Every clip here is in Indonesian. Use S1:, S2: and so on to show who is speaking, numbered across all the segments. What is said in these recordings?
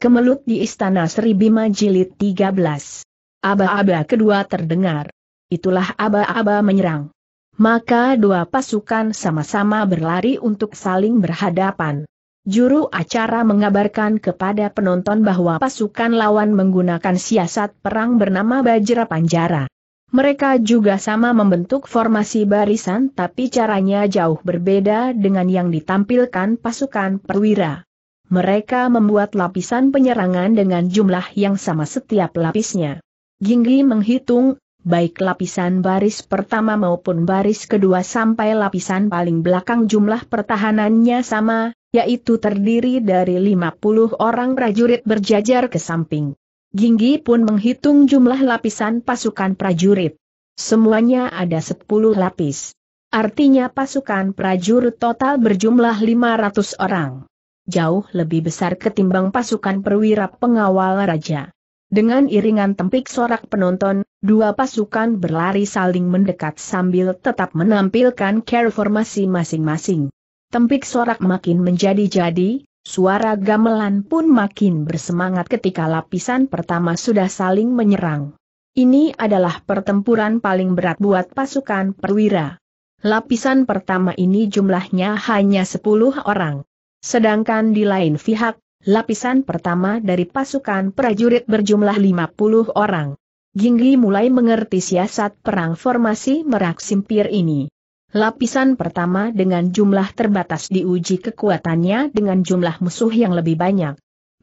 S1: Kemelut di Istana Sri Bima Jilid 13. Aba-aba kedua terdengar. Itulah aba-aba menyerang. Maka dua pasukan sama-sama berlari untuk saling berhadapan. Juru acara mengabarkan kepada penonton bahwa pasukan lawan menggunakan siasat perang bernama Bajra Panjara. Mereka juga sama membentuk formasi barisan tapi caranya jauh berbeda dengan yang ditampilkan pasukan perwira mereka membuat lapisan penyerangan dengan jumlah yang sama setiap lapisnya. Gingli menghitung, baik lapisan baris pertama maupun baris kedua sampai lapisan paling belakang jumlah pertahanannya sama, yaitu terdiri dari 50 orang prajurit berjajar ke samping. Ginggi pun menghitung jumlah lapisan pasukan prajurit. Semuanya ada 10 lapis. Artinya pasukan prajurit total berjumlah 500 orang jauh lebih besar ketimbang pasukan perwira pengawal raja. Dengan iringan tempik sorak penonton, dua pasukan berlari saling mendekat sambil tetap menampilkan care formasi masing-masing. Tempik sorak makin menjadi-jadi, suara gamelan pun makin bersemangat ketika lapisan pertama sudah saling menyerang. Ini adalah pertempuran paling berat buat pasukan perwira. Lapisan pertama ini jumlahnya hanya 10 orang. Sedangkan di lain pihak, lapisan pertama dari pasukan prajurit berjumlah 50 orang. Gingli mulai mengerti siasat perang formasi merak simpir ini. Lapisan pertama dengan jumlah terbatas diuji kekuatannya dengan jumlah musuh yang lebih banyak.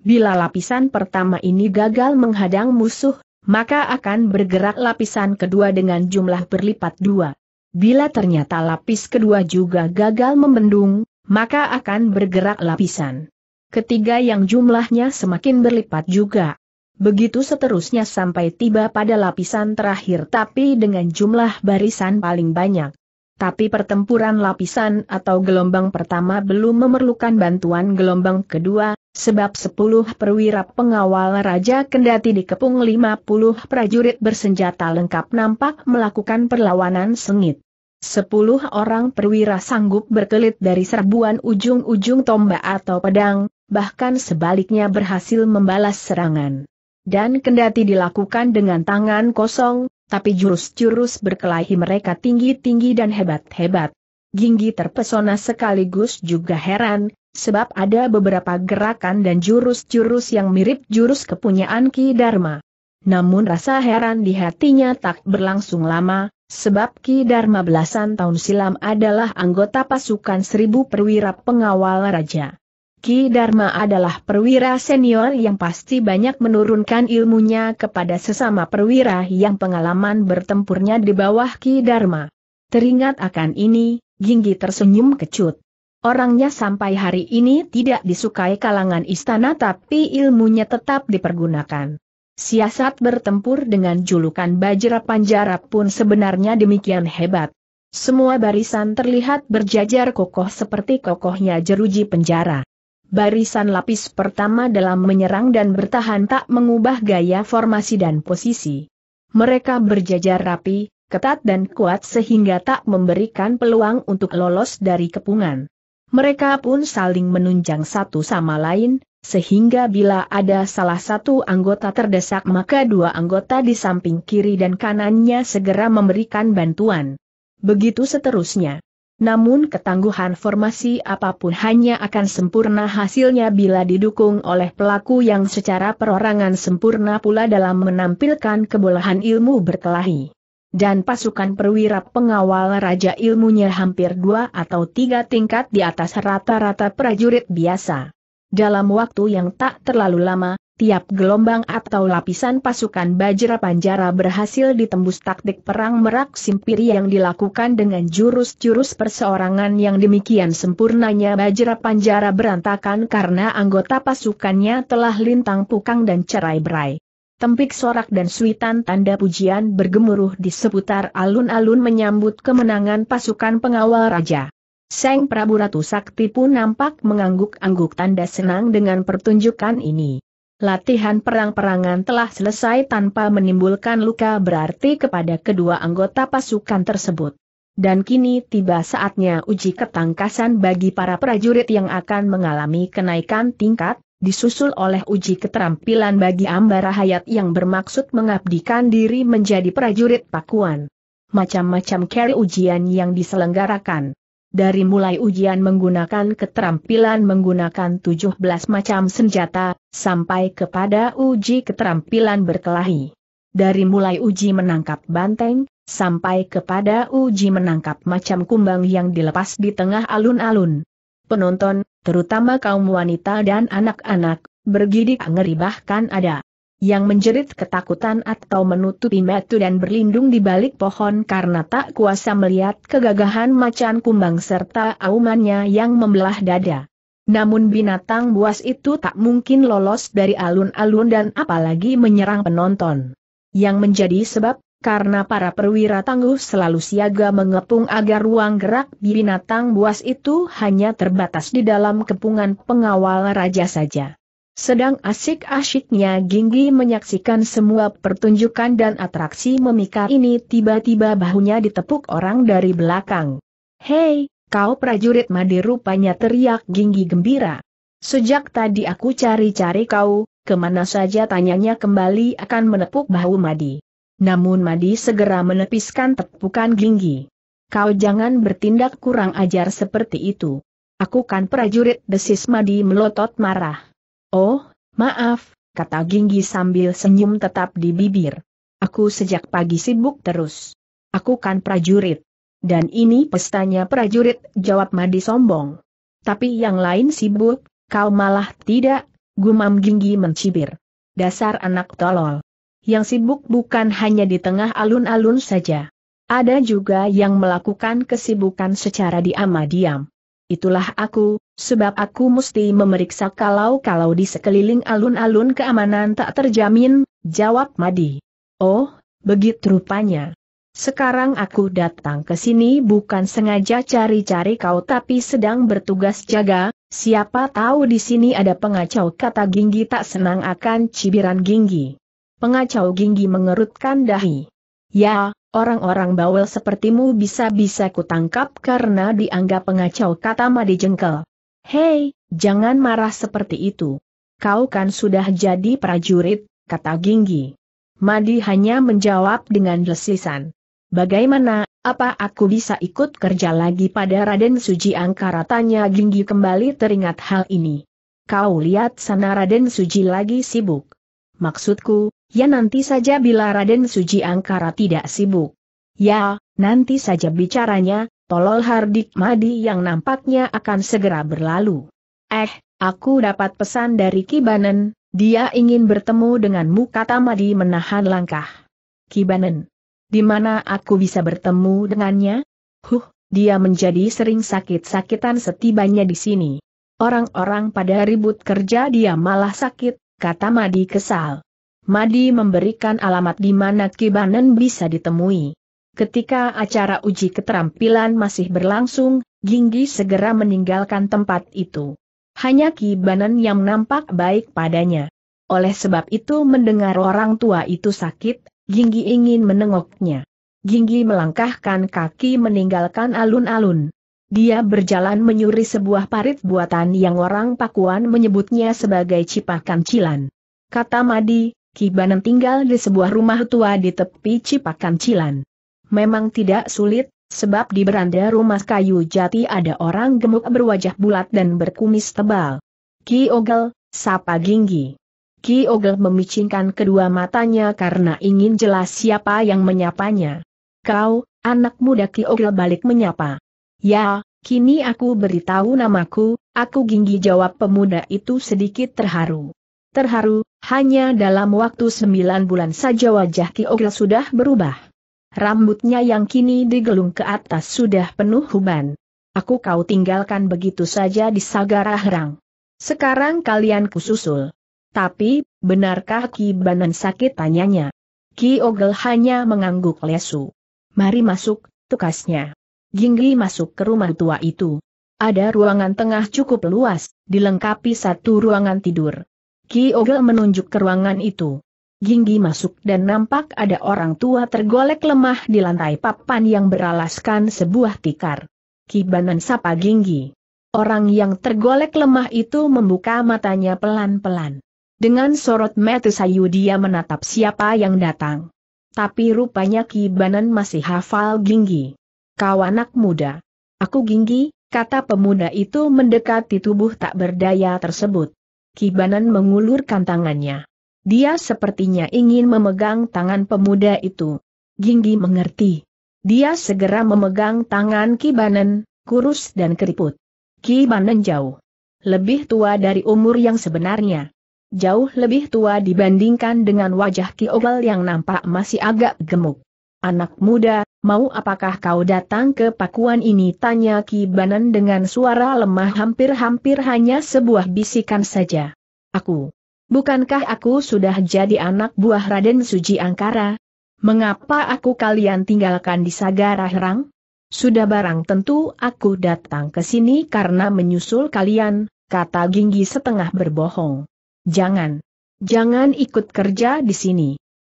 S1: Bila lapisan pertama ini gagal menghadang musuh, maka akan bergerak lapisan kedua dengan jumlah berlipat dua. Bila ternyata lapis kedua juga gagal membendung, maka akan bergerak lapisan. Ketiga yang jumlahnya semakin berlipat juga. Begitu seterusnya sampai tiba pada lapisan terakhir tapi dengan jumlah barisan paling banyak. Tapi pertempuran lapisan atau gelombang pertama belum memerlukan bantuan gelombang kedua, sebab 10 perwira pengawal Raja Kendati dikepung 50 prajurit bersenjata lengkap nampak melakukan perlawanan sengit. Sepuluh orang perwira sanggup berkelit dari serbuan ujung-ujung tombak atau pedang, bahkan sebaliknya berhasil membalas serangan. Dan kendati dilakukan dengan tangan kosong, tapi jurus-jurus berkelahi mereka tinggi-tinggi dan hebat-hebat. Ginggi terpesona sekaligus juga heran, sebab ada beberapa gerakan dan jurus-jurus yang mirip jurus kepunyaan Ki Dharma. Namun rasa heran di hatinya tak berlangsung lama, Sebab Ki Dharma belasan tahun silam adalah anggota pasukan seribu perwira pengawal raja. Ki Dharma adalah perwira senior yang pasti banyak menurunkan ilmunya kepada sesama perwira yang pengalaman bertempurnya di bawah Ki Dharma. Teringat akan ini, Ginggi tersenyum kecut. Orangnya sampai hari ini tidak disukai kalangan istana tapi ilmunya tetap dipergunakan. Siasat bertempur dengan julukan bajra panjara pun sebenarnya demikian hebat. Semua barisan terlihat berjajar kokoh seperti kokohnya jeruji penjara. Barisan lapis pertama dalam menyerang dan bertahan tak mengubah gaya formasi dan posisi. Mereka berjajar rapi, ketat dan kuat sehingga tak memberikan peluang untuk lolos dari kepungan. Mereka pun saling menunjang satu sama lain, sehingga bila ada salah satu anggota terdesak maka dua anggota di samping kiri dan kanannya segera memberikan bantuan. Begitu seterusnya. Namun ketangguhan formasi apapun hanya akan sempurna hasilnya bila didukung oleh pelaku yang secara perorangan sempurna pula dalam menampilkan kebolehan ilmu berkelahi. Dan pasukan perwira pengawal raja ilmunya hampir dua atau tiga tingkat di atas rata-rata prajurit biasa. Dalam waktu yang tak terlalu lama, tiap gelombang atau lapisan pasukan Bajra Panjara berhasil ditembus taktik perang merak simpiri yang dilakukan dengan jurus-jurus perseorangan yang demikian sempurnanya Bajra Panjara berantakan karena anggota pasukannya telah lintang pukang dan cerai-berai. Tempik sorak dan suitan tanda pujian bergemuruh di seputar alun-alun menyambut kemenangan pasukan pengawal raja. Seng Prabu Ratu Sakti pun nampak mengangguk-angguk tanda senang dengan pertunjukan ini. Latihan perang-perangan telah selesai tanpa menimbulkan luka berarti kepada kedua anggota pasukan tersebut. Dan kini tiba saatnya uji ketangkasan bagi para prajurit yang akan mengalami kenaikan tingkat, disusul oleh uji keterampilan bagi Ambara Hayat yang bermaksud mengabdikan diri menjadi prajurit pakuan. Macam-macam carry ujian yang diselenggarakan dari mulai ujian menggunakan keterampilan menggunakan 17 macam senjata, sampai kepada uji keterampilan berkelahi. Dari mulai uji menangkap banteng, sampai kepada uji menangkap macam kumbang yang dilepas di tengah alun-alun. Penonton, terutama kaum wanita dan anak-anak, bergidik ngeri bahkan ada yang menjerit ketakutan atau menutupi metu dan berlindung di balik pohon karena tak kuasa melihat kegagahan macan kumbang serta aumannya yang membelah dada. Namun binatang buas itu tak mungkin lolos dari alun-alun dan apalagi menyerang penonton. Yang menjadi sebab, karena para perwira tangguh selalu siaga mengepung agar ruang gerak binatang buas itu hanya terbatas di dalam kepungan pengawal raja saja. Sedang asik-asiknya Ginggi menyaksikan semua pertunjukan dan atraksi memikat ini tiba-tiba bahunya ditepuk orang dari belakang. Hei, kau prajurit madi rupanya teriak Ginggi gembira. Sejak tadi aku cari-cari kau, kemana saja tanyanya kembali akan menepuk bahu Madi. Namun Madi segera menepiskan tepukan Ginggi. Kau jangan bertindak kurang ajar seperti itu. Aku kan prajurit desis Madi melotot marah. Oh, maaf, kata Ginggi sambil senyum tetap di bibir. Aku sejak pagi sibuk terus. Aku kan prajurit. Dan ini pestanya prajurit, jawab Madi sombong. Tapi yang lain sibuk, kau malah tidak, gumam Ginggi mencibir. Dasar anak tolol. Yang sibuk bukan hanya di tengah alun-alun saja. Ada juga yang melakukan kesibukan secara diam-diam. Itulah aku, Sebab aku mesti memeriksa kalau-kalau di sekeliling alun-alun keamanan tak terjamin, jawab Madi. Oh, begitu rupanya. Sekarang aku datang ke sini bukan sengaja cari-cari kau tapi sedang bertugas jaga, siapa tahu di sini ada pengacau kata Ginggi tak senang akan cibiran Ginggi. Pengacau Ginggi mengerutkan dahi. Ya, orang-orang bawel sepertimu bisa-bisa kutangkap karena dianggap pengacau kata Madi jengkel. Hei, jangan marah seperti itu. Kau kan sudah jadi prajurit, kata Ginggi. Madi hanya menjawab dengan lesisan. Bagaimana, apa aku bisa ikut kerja lagi pada Raden Suji Angkara? Tanya Ginggi kembali teringat hal ini. Kau lihat sana Raden Suji lagi sibuk. Maksudku, ya nanti saja bila Raden Suji Angkara tidak sibuk. Ya, nanti saja bicaranya, tolol Hardik Madi yang nampaknya akan segera berlalu. Eh, aku dapat pesan dari Kibanen, dia ingin bertemu denganmu kata Madi menahan langkah. Kibanen, di mana aku bisa bertemu dengannya? Huh, dia menjadi sering sakit-sakitan setibanya di sini. Orang-orang pada ribut kerja dia malah sakit, kata Madi kesal. Madi memberikan alamat di mana Kibanen bisa ditemui. Ketika acara uji keterampilan masih berlangsung, Ginggi segera meninggalkan tempat itu. Hanya Ki Banen yang nampak baik padanya. Oleh sebab itu mendengar orang tua itu sakit, Ginggi ingin menengoknya. Ginggi melangkahkan kaki meninggalkan alun-alun. Dia berjalan menyuri sebuah parit buatan yang orang Pakuan menyebutnya sebagai Cipakan Cilan. Kata Madi, Ki Banen tinggal di sebuah rumah tua di tepi Cipakan Cilan memang tidak sulit, sebab di beranda rumah kayu jati ada orang gemuk berwajah bulat dan berkumis tebal. Ki Ogel, sapa Ginggi. Ki Ogel memicingkan kedua matanya karena ingin jelas siapa yang menyapanya. Kau, anak muda Ki Ogel balik menyapa. Ya, kini aku beritahu namaku, aku Ginggi jawab pemuda itu sedikit terharu. Terharu, hanya dalam waktu sembilan bulan saja wajah Ki Ogel sudah berubah. Rambutnya yang kini digelung ke atas sudah penuh huban. Aku kau tinggalkan begitu saja di Sagara Herang. Sekarang kalian kususul. Tapi, benarkah Ki Banan sakit tanyanya? Ki Ogel hanya mengangguk lesu. Mari masuk, tukasnya. Gingli masuk ke rumah tua itu. Ada ruangan tengah cukup luas, dilengkapi satu ruangan tidur. Ki Ogel menunjuk ke ruangan itu. Ginggi masuk dan nampak ada orang tua tergolek lemah di lantai papan yang beralaskan sebuah tikar. Kibanan sapa Ginggi. Orang yang tergolek lemah itu membuka matanya pelan-pelan. Dengan sorot mata sayu dia menatap siapa yang datang. Tapi rupanya Kibanan masih hafal Ginggi. Kau anak muda. Aku Ginggi, kata pemuda itu mendekati tubuh tak berdaya tersebut. Kibanan mengulurkan tangannya. Dia sepertinya ingin memegang tangan pemuda itu. Ginggi mengerti. Dia segera memegang tangan Ki Kibanen, kurus dan keriput. Ki Kibanen jauh. Lebih tua dari umur yang sebenarnya. Jauh lebih tua dibandingkan dengan wajah Ki Ogal yang nampak masih agak gemuk. Anak muda, mau apakah kau datang ke pakuan ini? Tanya Ki Banen dengan suara lemah hampir-hampir hanya sebuah bisikan saja. Aku Bukankah aku sudah jadi anak buah Raden Suji Angkara? Mengapa aku kalian tinggalkan di Sagara Herang? Sudah barang tentu aku datang ke sini karena menyusul kalian, kata Ginggi setengah berbohong. Jangan. Jangan ikut kerja di sini.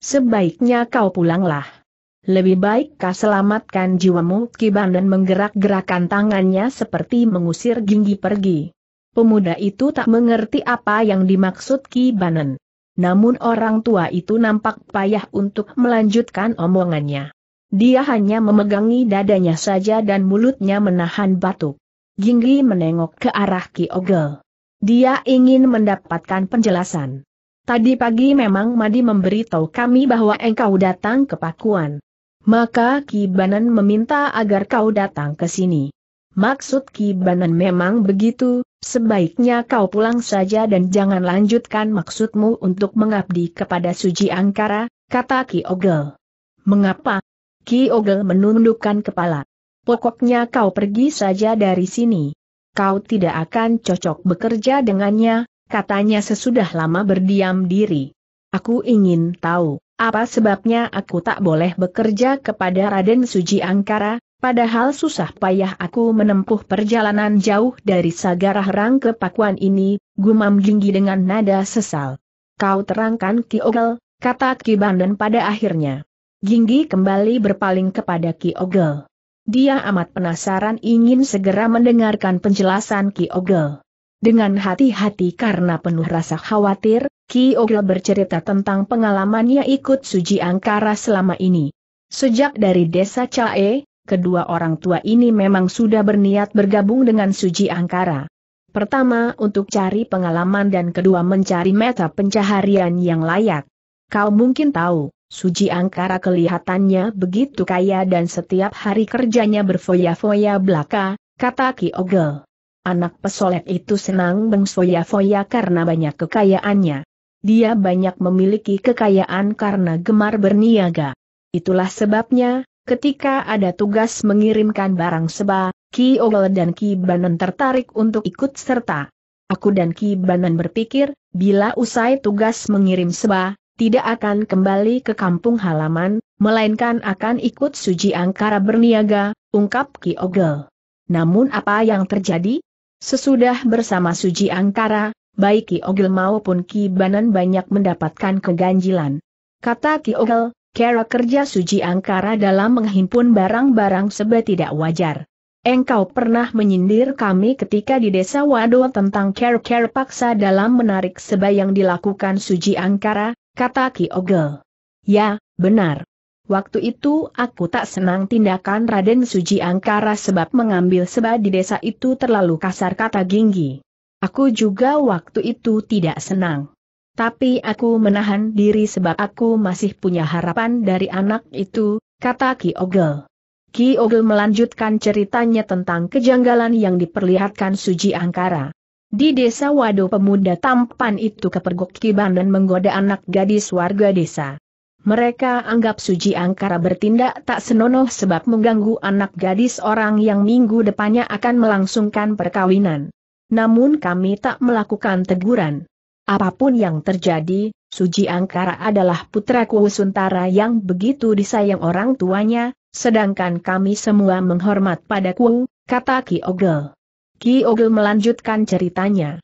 S1: Sebaiknya kau pulanglah. Lebih baik kau selamatkan jiwamu Kiban dan menggerak-gerakan tangannya seperti mengusir Ginggi pergi. Pemuda itu tak mengerti apa yang dimaksud Ki Banen. Namun orang tua itu nampak payah untuk melanjutkan omongannya. Dia hanya memegangi dadanya saja dan mulutnya menahan batuk. Jinggi menengok ke arah Ki Ogel. Dia ingin mendapatkan penjelasan. Tadi pagi memang Madi memberitahu kami bahwa engkau datang ke Pakuan. Maka Ki Banen meminta agar kau datang ke sini. Maksud Ki Banan memang begitu, sebaiknya kau pulang saja dan jangan lanjutkan maksudmu untuk mengabdi kepada Suji Angkara, kata Ki Ogel. Mengapa? Ki Ogel menundukkan kepala. Pokoknya kau pergi saja dari sini. Kau tidak akan cocok bekerja dengannya, katanya sesudah lama berdiam diri. Aku ingin tahu, apa sebabnya aku tak boleh bekerja kepada Raden Suji Angkara, Padahal susah payah aku menempuh perjalanan jauh dari Sagarah ke Pakuan ini, gumam Jinggi dengan nada sesal. Kau terangkan Ki Ogel, kata Ki Banden pada akhirnya. Jinggi kembali berpaling kepada Ki Ogel. Dia amat penasaran ingin segera mendengarkan penjelasan Ki Ogel. Dengan hati-hati karena penuh rasa khawatir, Ki Ogel bercerita tentang pengalamannya ikut suji Angkara selama ini. Sejak dari desa Cae, kedua orang tua ini memang sudah berniat bergabung dengan Suji Angkara. Pertama untuk cari pengalaman dan kedua mencari meta pencaharian yang layak. Kau mungkin tahu, Suji Angkara kelihatannya begitu kaya dan setiap hari kerjanya berfoya-foya belaka, kata Ki Ogel. Anak pesolek itu senang bengsoya-foya karena banyak kekayaannya. Dia banyak memiliki kekayaan karena gemar berniaga. Itulah sebabnya, Ketika ada tugas mengirimkan barang seba, Ki Ogle dan Ki Banan tertarik untuk ikut serta. Aku dan Ki Banan berpikir, bila usai tugas mengirim seba, tidak akan kembali ke kampung halaman, melainkan akan ikut suji angkara berniaga, ungkap Ki Ogle. Namun apa yang terjadi? Sesudah bersama suji angkara, baik Ki Ogil maupun Ki Banan banyak mendapatkan keganjilan. Kata Ki Ogil. Kera kerja suji angkara dalam menghimpun barang-barang seba tidak wajar. Engkau pernah menyindir kami ketika di desa Wado tentang care-care paksa dalam menarik seba yang dilakukan suji angkara, kata Ki Ogel. Ya, benar. Waktu itu aku tak senang tindakan Raden Suji Angkara sebab mengambil seba di desa itu terlalu kasar kata Ginggi. Aku juga waktu itu tidak senang. Tapi aku menahan diri sebab aku masih punya harapan dari anak itu, kata Ki Ogel. Ki Ogel melanjutkan ceritanya tentang kejanggalan yang diperlihatkan Suji Angkara. Di desa Wado pemuda tampan itu kepergok kiban dan menggoda anak gadis warga desa. Mereka anggap Suji Angkara bertindak tak senonoh sebab mengganggu anak gadis orang yang minggu depannya akan melangsungkan perkawinan. Namun kami tak melakukan teguran. Apapun yang terjadi, Suji Angkara adalah putraku Suntara yang begitu disayang orang tuanya, sedangkan kami semua menghormat padaku, kata Ki Ogel. Ki Ogel melanjutkan ceritanya.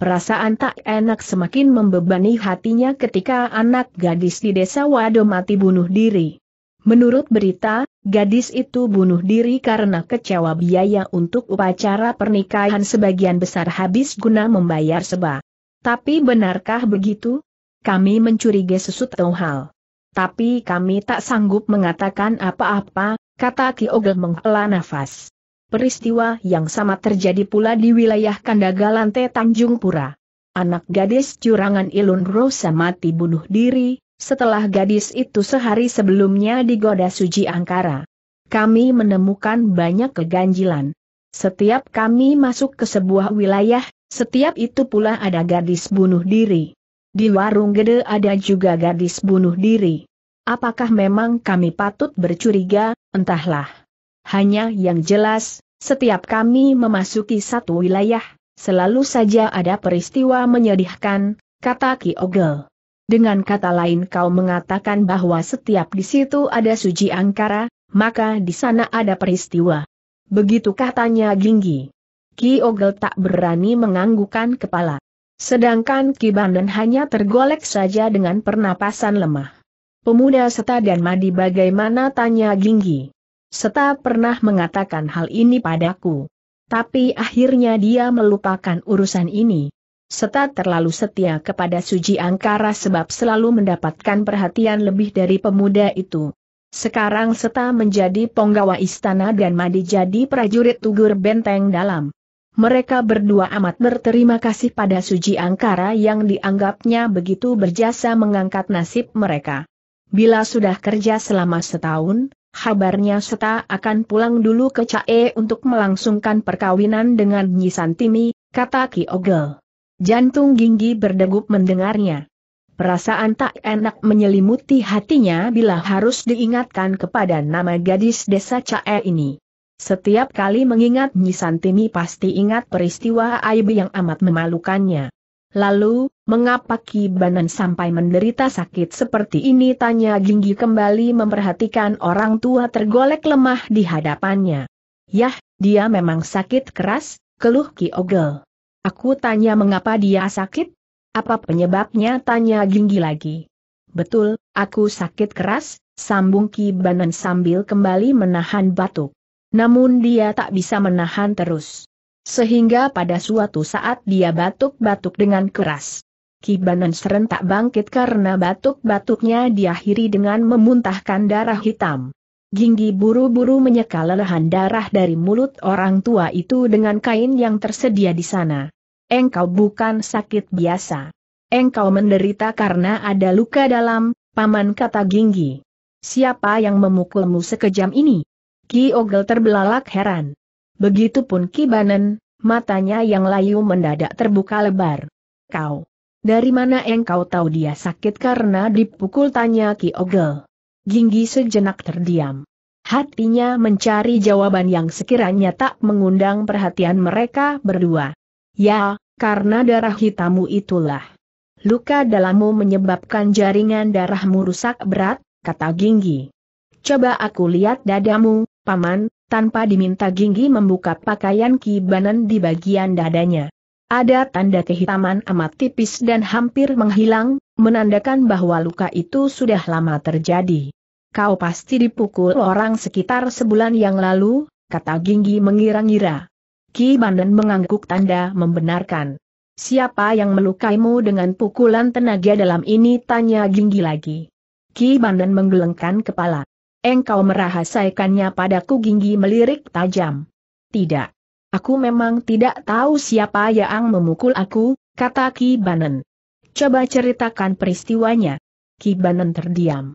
S1: Perasaan tak enak semakin membebani hatinya ketika anak gadis di desa Wado mati bunuh diri. Menurut berita, gadis itu bunuh diri karena kecewa biaya untuk upacara pernikahan sebagian besar habis guna membayar sebab. Tapi benarkah begitu? Kami mencurigai sesuatu hal. Tapi kami tak sanggup mengatakan apa-apa, kata Ki Ogel menghela nafas. Peristiwa yang sama terjadi pula di wilayah Kandagalante Tanjung Pura. Anak gadis curangan Ilun Rosa mati bunuh diri, setelah gadis itu sehari sebelumnya digoda Suji Angkara. Kami menemukan banyak keganjilan. Setiap kami masuk ke sebuah wilayah, setiap itu pula ada gadis bunuh diri. Di warung gede ada juga gadis bunuh diri. Apakah memang kami patut bercuriga, entahlah. Hanya yang jelas, setiap kami memasuki satu wilayah, selalu saja ada peristiwa menyedihkan, kata Ki Ogel. Dengan kata lain kau mengatakan bahwa setiap di situ ada suji angkara, maka di sana ada peristiwa. Begitu katanya Ginggi. Ki Ogel tak berani menganggukan kepala. Sedangkan Ki Banden hanya tergolek saja dengan pernapasan lemah. Pemuda Seta dan Madi bagaimana tanya Ginggi. Seta pernah mengatakan hal ini padaku. Tapi akhirnya dia melupakan urusan ini. Seta terlalu setia kepada Suji Angkara sebab selalu mendapatkan perhatian lebih dari pemuda itu. Sekarang Seta menjadi penggawa istana dan Madi jadi prajurit tugur benteng dalam. Mereka berdua amat berterima kasih pada Suji Angkara yang dianggapnya begitu berjasa mengangkat nasib mereka. Bila sudah kerja selama setahun, kabarnya Seta akan pulang dulu ke Cae untuk melangsungkan perkawinan dengan Nyi Santimi, kata Ki Ogel. Jantung Ginggi berdegup mendengarnya. Perasaan tak enak menyelimuti hatinya bila harus diingatkan kepada nama gadis desa Cae ini. Setiap kali mengingat Nyi Santini pasti ingat peristiwa aib yang amat memalukannya. Lalu, mengapa Ki Banan sampai menderita sakit seperti ini? Tanya Ginggi kembali memperhatikan orang tua tergolek lemah di hadapannya. Yah, dia memang sakit keras, keluh Ki Ogel. Aku tanya mengapa dia sakit? Apa penyebabnya? Tanya Ginggi lagi. Betul, aku sakit keras, sambung Ki Banan sambil kembali menahan batuk. Namun dia tak bisa menahan terus. Sehingga pada suatu saat dia batuk-batuk dengan keras. Kibanan serentak bangkit karena batuk-batuknya diakhiri dengan memuntahkan darah hitam. Ginggi buru-buru menyeka lelehan darah dari mulut orang tua itu dengan kain yang tersedia di sana. Engkau bukan sakit biasa. Engkau menderita karena ada luka dalam, paman kata Ginggi. Siapa yang memukulmu sekejam ini? Ki Ogel terbelalak heran. Begitupun Ki Banen, matanya yang layu mendadak terbuka lebar. Kau, dari mana engkau tahu dia sakit karena dipukul tanya Ki Ogel? Ginggi sejenak terdiam. Hatinya mencari jawaban yang sekiranya tak mengundang perhatian mereka berdua. Ya, karena darah hitammu itulah. Luka dalammu menyebabkan jaringan darahmu rusak berat, kata Ginggi. Coba aku lihat dadamu, Paman, tanpa diminta Ginggi membuka pakaian Ki kibanan di bagian dadanya. Ada tanda kehitaman amat tipis dan hampir menghilang, menandakan bahwa luka itu sudah lama terjadi. Kau pasti dipukul orang sekitar sebulan yang lalu, kata Ginggi mengira-ngira. Ki Banan mengangguk tanda membenarkan. Siapa yang melukaimu dengan pukulan tenaga dalam ini? Tanya Ginggi lagi. Ki Banan menggelengkan kepala. Engkau merahasiakannya padaku Ginggi melirik tajam. Tidak. Aku memang tidak tahu siapa yang memukul aku, kata Ki Banen. Coba ceritakan peristiwanya. Ki Banen terdiam.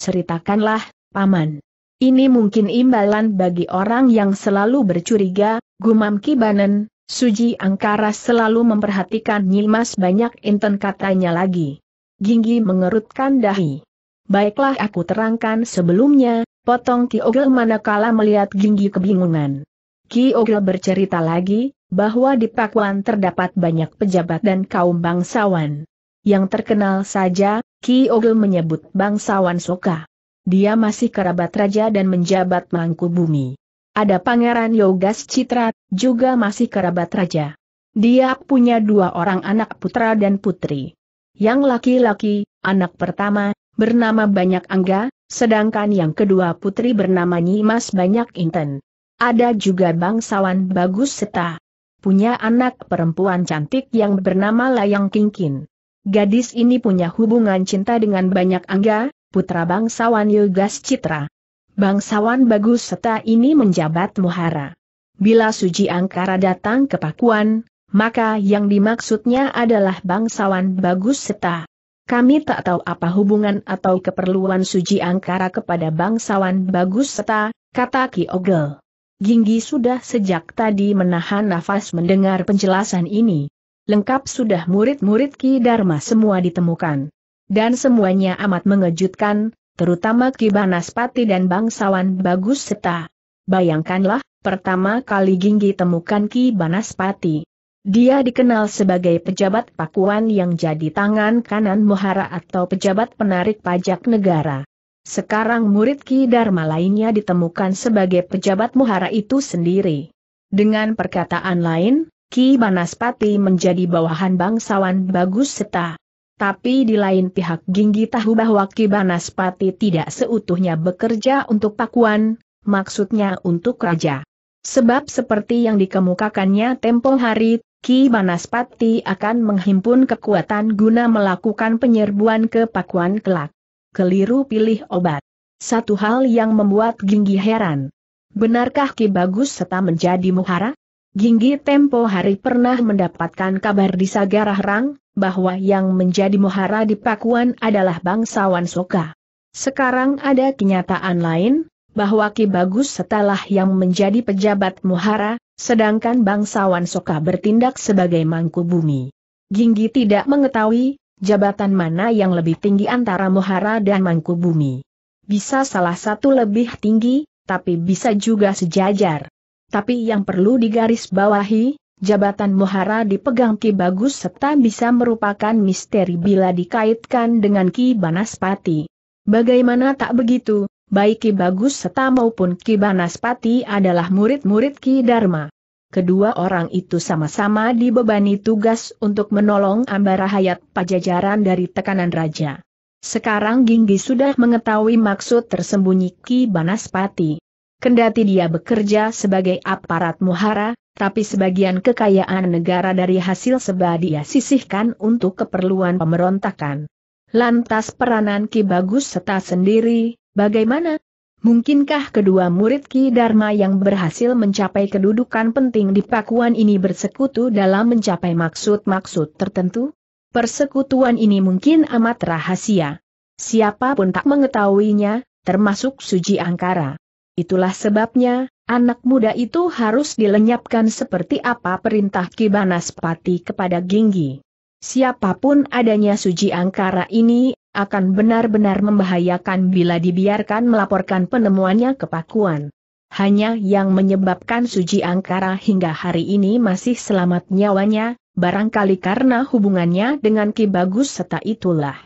S1: Ceritakanlah, Paman. Ini mungkin imbalan bagi orang yang selalu bercuriga, gumam Ki Banen, Suji Angkara selalu memperhatikan Nyimas banyak inten katanya lagi. Ginggi mengerutkan dahi baiklah aku terangkan sebelumnya, potong Ki Ogel manakala melihat Ginggi kebingungan. Ki Ogel bercerita lagi, bahwa di Pakuan terdapat banyak pejabat dan kaum bangsawan. Yang terkenal saja, Ki Ogel menyebut bangsawan Soka. Dia masih kerabat raja dan menjabat mangku bumi. Ada pangeran Yogas Citrat, juga masih kerabat raja. Dia punya dua orang anak putra dan putri. Yang laki-laki, anak pertama, bernama Banyak Angga, sedangkan yang kedua putri bernama Nyimas Banyak Inten. Ada juga bangsawan bagus seta. Punya anak perempuan cantik yang bernama Layang Kingkin. Gadis ini punya hubungan cinta dengan Banyak Angga, putra bangsawan Yogas Citra. Bangsawan bagus seta ini menjabat muhara. Bila Suji Angkara datang ke Pakuan, maka yang dimaksudnya adalah bangsawan bagus seta. Kami tak tahu apa hubungan atau keperluan Suji Angkara kepada bangsawan bagus serta, kata Ki Ogel. Ginggi sudah sejak tadi menahan nafas mendengar penjelasan ini. Lengkap sudah murid-murid Ki Dharma semua ditemukan. Dan semuanya amat mengejutkan, terutama Ki Banaspati dan bangsawan bagus serta. Bayangkanlah, pertama kali Ginggi temukan Ki Banaspati. Dia dikenal sebagai pejabat pakuan yang jadi tangan kanan Muhara atau pejabat penarik pajak negara. Sekarang murid Ki Dharma lainnya ditemukan sebagai pejabat Muhara itu sendiri. Dengan perkataan lain, Ki Banaspati menjadi bawahan bangsawan bagus seta. Tapi di lain pihak Ginggi tahu bahwa Ki Banaspati tidak seutuhnya bekerja untuk pakuan, maksudnya untuk raja. Sebab seperti yang dikemukakannya tempo hari, Ki Banaspati akan menghimpun kekuatan guna melakukan penyerbuan ke Pakuan kelak. Keliru pilih obat. Satu hal yang membuat Ginggi heran. Benarkah Ki Bagus serta menjadi muhara? Ginggi tempo hari pernah mendapatkan kabar di Sagarahrang bahwa yang menjadi muhara di Pakuan adalah bangsawan Soka. Sekarang ada kenyataan lain, bahwa Ki Bagus setelah yang menjadi pejabat Muhara, sedangkan bangsawan Soka bertindak sebagai mangku bumi. Ginggi tidak mengetahui, jabatan mana yang lebih tinggi antara Muhara dan mangku bumi. Bisa salah satu lebih tinggi, tapi bisa juga sejajar. Tapi yang perlu digarisbawahi, jabatan Muhara dipegang Ki Bagus serta bisa merupakan misteri bila dikaitkan dengan Ki Banaspati. Bagaimana tak begitu, baik Ki Bagus Seta maupun Ki Banaspati adalah murid-murid Ki Dharma. Kedua orang itu sama-sama dibebani tugas untuk menolong Ambara Pajajaran dari tekanan raja. Sekarang Ginggi sudah mengetahui maksud tersembunyi Ki Banaspati. Kendati dia bekerja sebagai aparat muhara, tapi sebagian kekayaan negara dari hasil seba dia sisihkan untuk keperluan pemberontakan. Lantas peranan Ki Bagus Seta sendiri, Bagaimana? Mungkinkah kedua murid Ki Dharma yang berhasil mencapai kedudukan penting di Pakuan ini bersekutu dalam mencapai maksud-maksud tertentu? Persekutuan ini mungkin amat rahasia. Siapapun tak mengetahuinya, termasuk Suji Angkara. Itulah sebabnya, anak muda itu harus dilenyapkan seperti apa perintah Ki Banaspati kepada Ginggi. Siapapun adanya Suji Angkara ini akan benar-benar membahayakan bila dibiarkan melaporkan penemuannya ke Pakuan. Hanya yang menyebabkan Suji Angkara hingga hari ini masih selamat nyawanya, barangkali karena hubungannya dengan Ki Bagus serta itulah.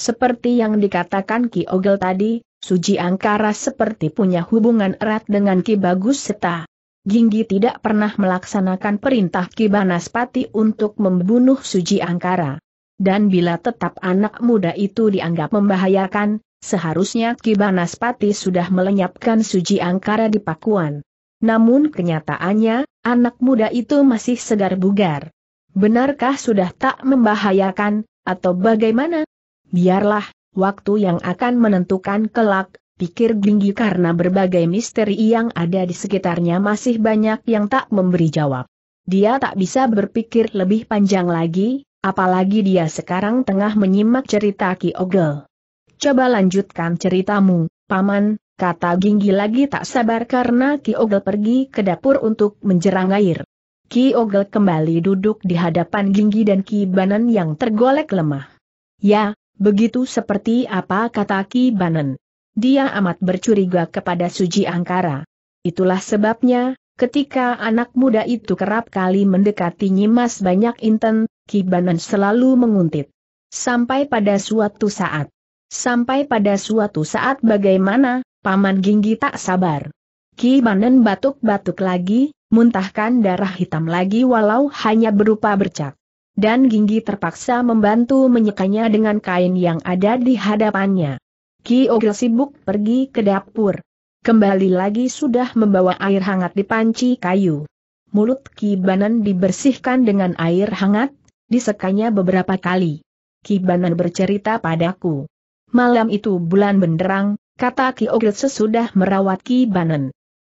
S1: Seperti yang dikatakan Ki Ogel tadi, Suji Angkara seperti punya hubungan erat dengan Ki Bagus Seta. Ginggi tidak pernah melaksanakan perintah Ki Banaspati untuk membunuh Suji Angkara dan bila tetap anak muda itu dianggap membahayakan, seharusnya Kibanaspati sudah melenyapkan Suji Angkara di Pakuan. Namun kenyataannya, anak muda itu masih segar bugar. Benarkah sudah tak membahayakan, atau bagaimana? Biarlah, waktu yang akan menentukan kelak, pikir Ginggi karena berbagai misteri yang ada di sekitarnya masih banyak yang tak memberi jawab. Dia tak bisa berpikir lebih panjang lagi, Apalagi dia sekarang tengah menyimak cerita Ki Ogel. Coba lanjutkan ceritamu, Paman, kata Ginggi lagi tak sabar karena Ki Ogel pergi ke dapur untuk menjerang air. Ki Ogel kembali duduk di hadapan Ginggi dan Ki Banan yang tergolek lemah. Ya, begitu seperti apa kata Ki Banan. Dia amat bercuriga kepada Suji Angkara. Itulah sebabnya, ketika anak muda itu kerap kali mendekati Nyimas banyak inten, Kibanan selalu menguntit. Sampai pada suatu saat. Sampai pada suatu saat bagaimana, Paman Ginggi tak sabar. Kibanan batuk-batuk lagi, muntahkan darah hitam lagi walau hanya berupa bercak. Dan Ginggi terpaksa membantu menyekanya dengan kain yang ada di hadapannya. Ki Ogil sibuk pergi ke dapur. Kembali lagi sudah membawa air hangat di panci kayu. Mulut Ki Banan dibersihkan dengan air hangat, disekanya beberapa kali. Kibanan bercerita padaku. Malam itu bulan benderang, kata Ki Ogil sesudah merawat Ki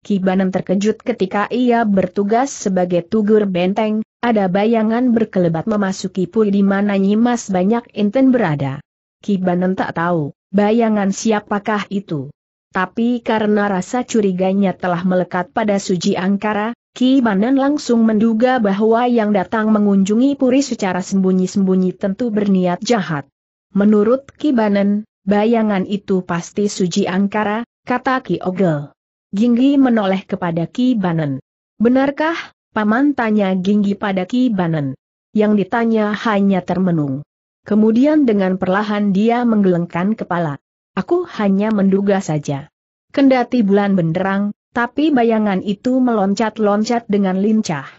S1: Ki Banen terkejut ketika ia bertugas sebagai tugur benteng, ada bayangan berkelebat memasuki pui di mana Nyimas banyak inten berada. Ki Banen tak tahu, bayangan siapakah itu. Tapi karena rasa curiganya telah melekat pada Suji Angkara, Ki Banan langsung menduga bahwa yang datang mengunjungi Puri secara sembunyi-sembunyi tentu berniat jahat. Menurut Ki Banan, bayangan itu pasti suji angkara, kata Ki Ogel. Ginggi menoleh kepada Ki Banan. Benarkah, Paman tanya Ginggi pada Ki Banan. Yang ditanya hanya termenung. Kemudian dengan perlahan dia menggelengkan kepala. Aku hanya menduga saja. Kendati bulan benderang, tapi bayangan itu meloncat-loncat dengan lincah.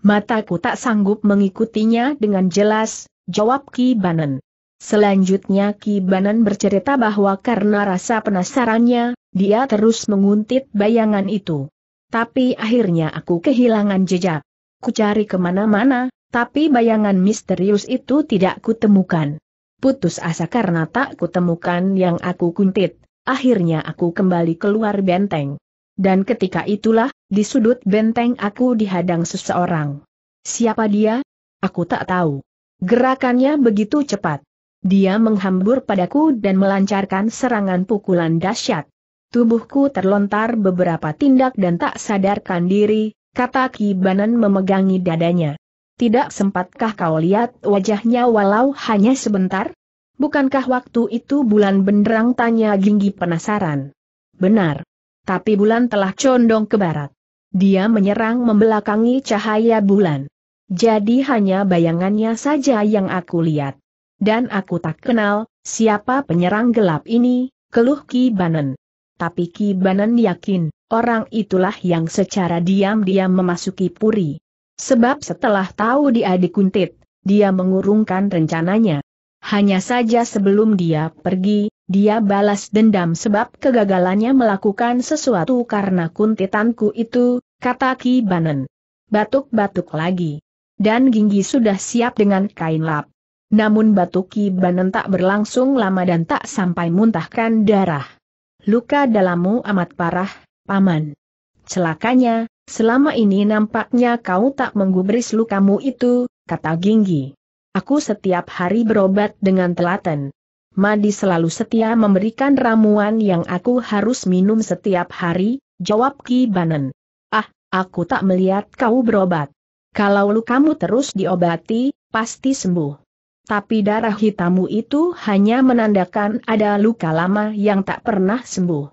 S1: Mataku tak sanggup mengikutinya dengan jelas, jawab Ki Banen. Selanjutnya Ki Banen bercerita bahwa karena rasa penasarannya, dia terus menguntit bayangan itu. Tapi akhirnya aku kehilangan jejak. Kucari kemana-mana, tapi bayangan misterius itu tidak kutemukan. Putus asa karena tak kutemukan yang aku kuntit, akhirnya aku kembali keluar benteng. Dan ketika itulah, di sudut benteng aku dihadang seseorang. Siapa dia? Aku tak tahu. Gerakannya begitu cepat. Dia menghambur padaku dan melancarkan serangan pukulan dahsyat. Tubuhku terlontar beberapa tindak dan tak sadarkan diri, kata Ki Banan memegangi dadanya. Tidak sempatkah kau lihat wajahnya walau hanya sebentar? Bukankah waktu itu bulan benderang tanya Ginggi penasaran? Benar tapi bulan telah condong ke barat. Dia menyerang membelakangi cahaya bulan. Jadi hanya bayangannya saja yang aku lihat. Dan aku tak kenal, siapa penyerang gelap ini, keluh Ki Banen. Tapi Ki Banen yakin, orang itulah yang secara diam-diam memasuki puri. Sebab setelah tahu dia dikuntit, dia mengurungkan rencananya. Hanya saja sebelum dia pergi, dia balas dendam sebab kegagalannya melakukan sesuatu karena kuntitanku itu, kata Ki Banen. Batuk-batuk lagi. Dan Ginggi sudah siap dengan kain lap. Namun batuk Ki Banen tak berlangsung lama dan tak sampai muntahkan darah. Luka dalammu amat parah, Paman. Celakanya, selama ini nampaknya kau tak menggubris lukamu itu, kata Ginggi. Aku setiap hari berobat dengan telaten. Madi selalu setia memberikan ramuan yang aku harus minum setiap hari, jawab Ki Banen. Ah, aku tak melihat kau berobat. Kalau kamu terus diobati, pasti sembuh. Tapi darah hitammu itu hanya menandakan ada luka lama yang tak pernah sembuh.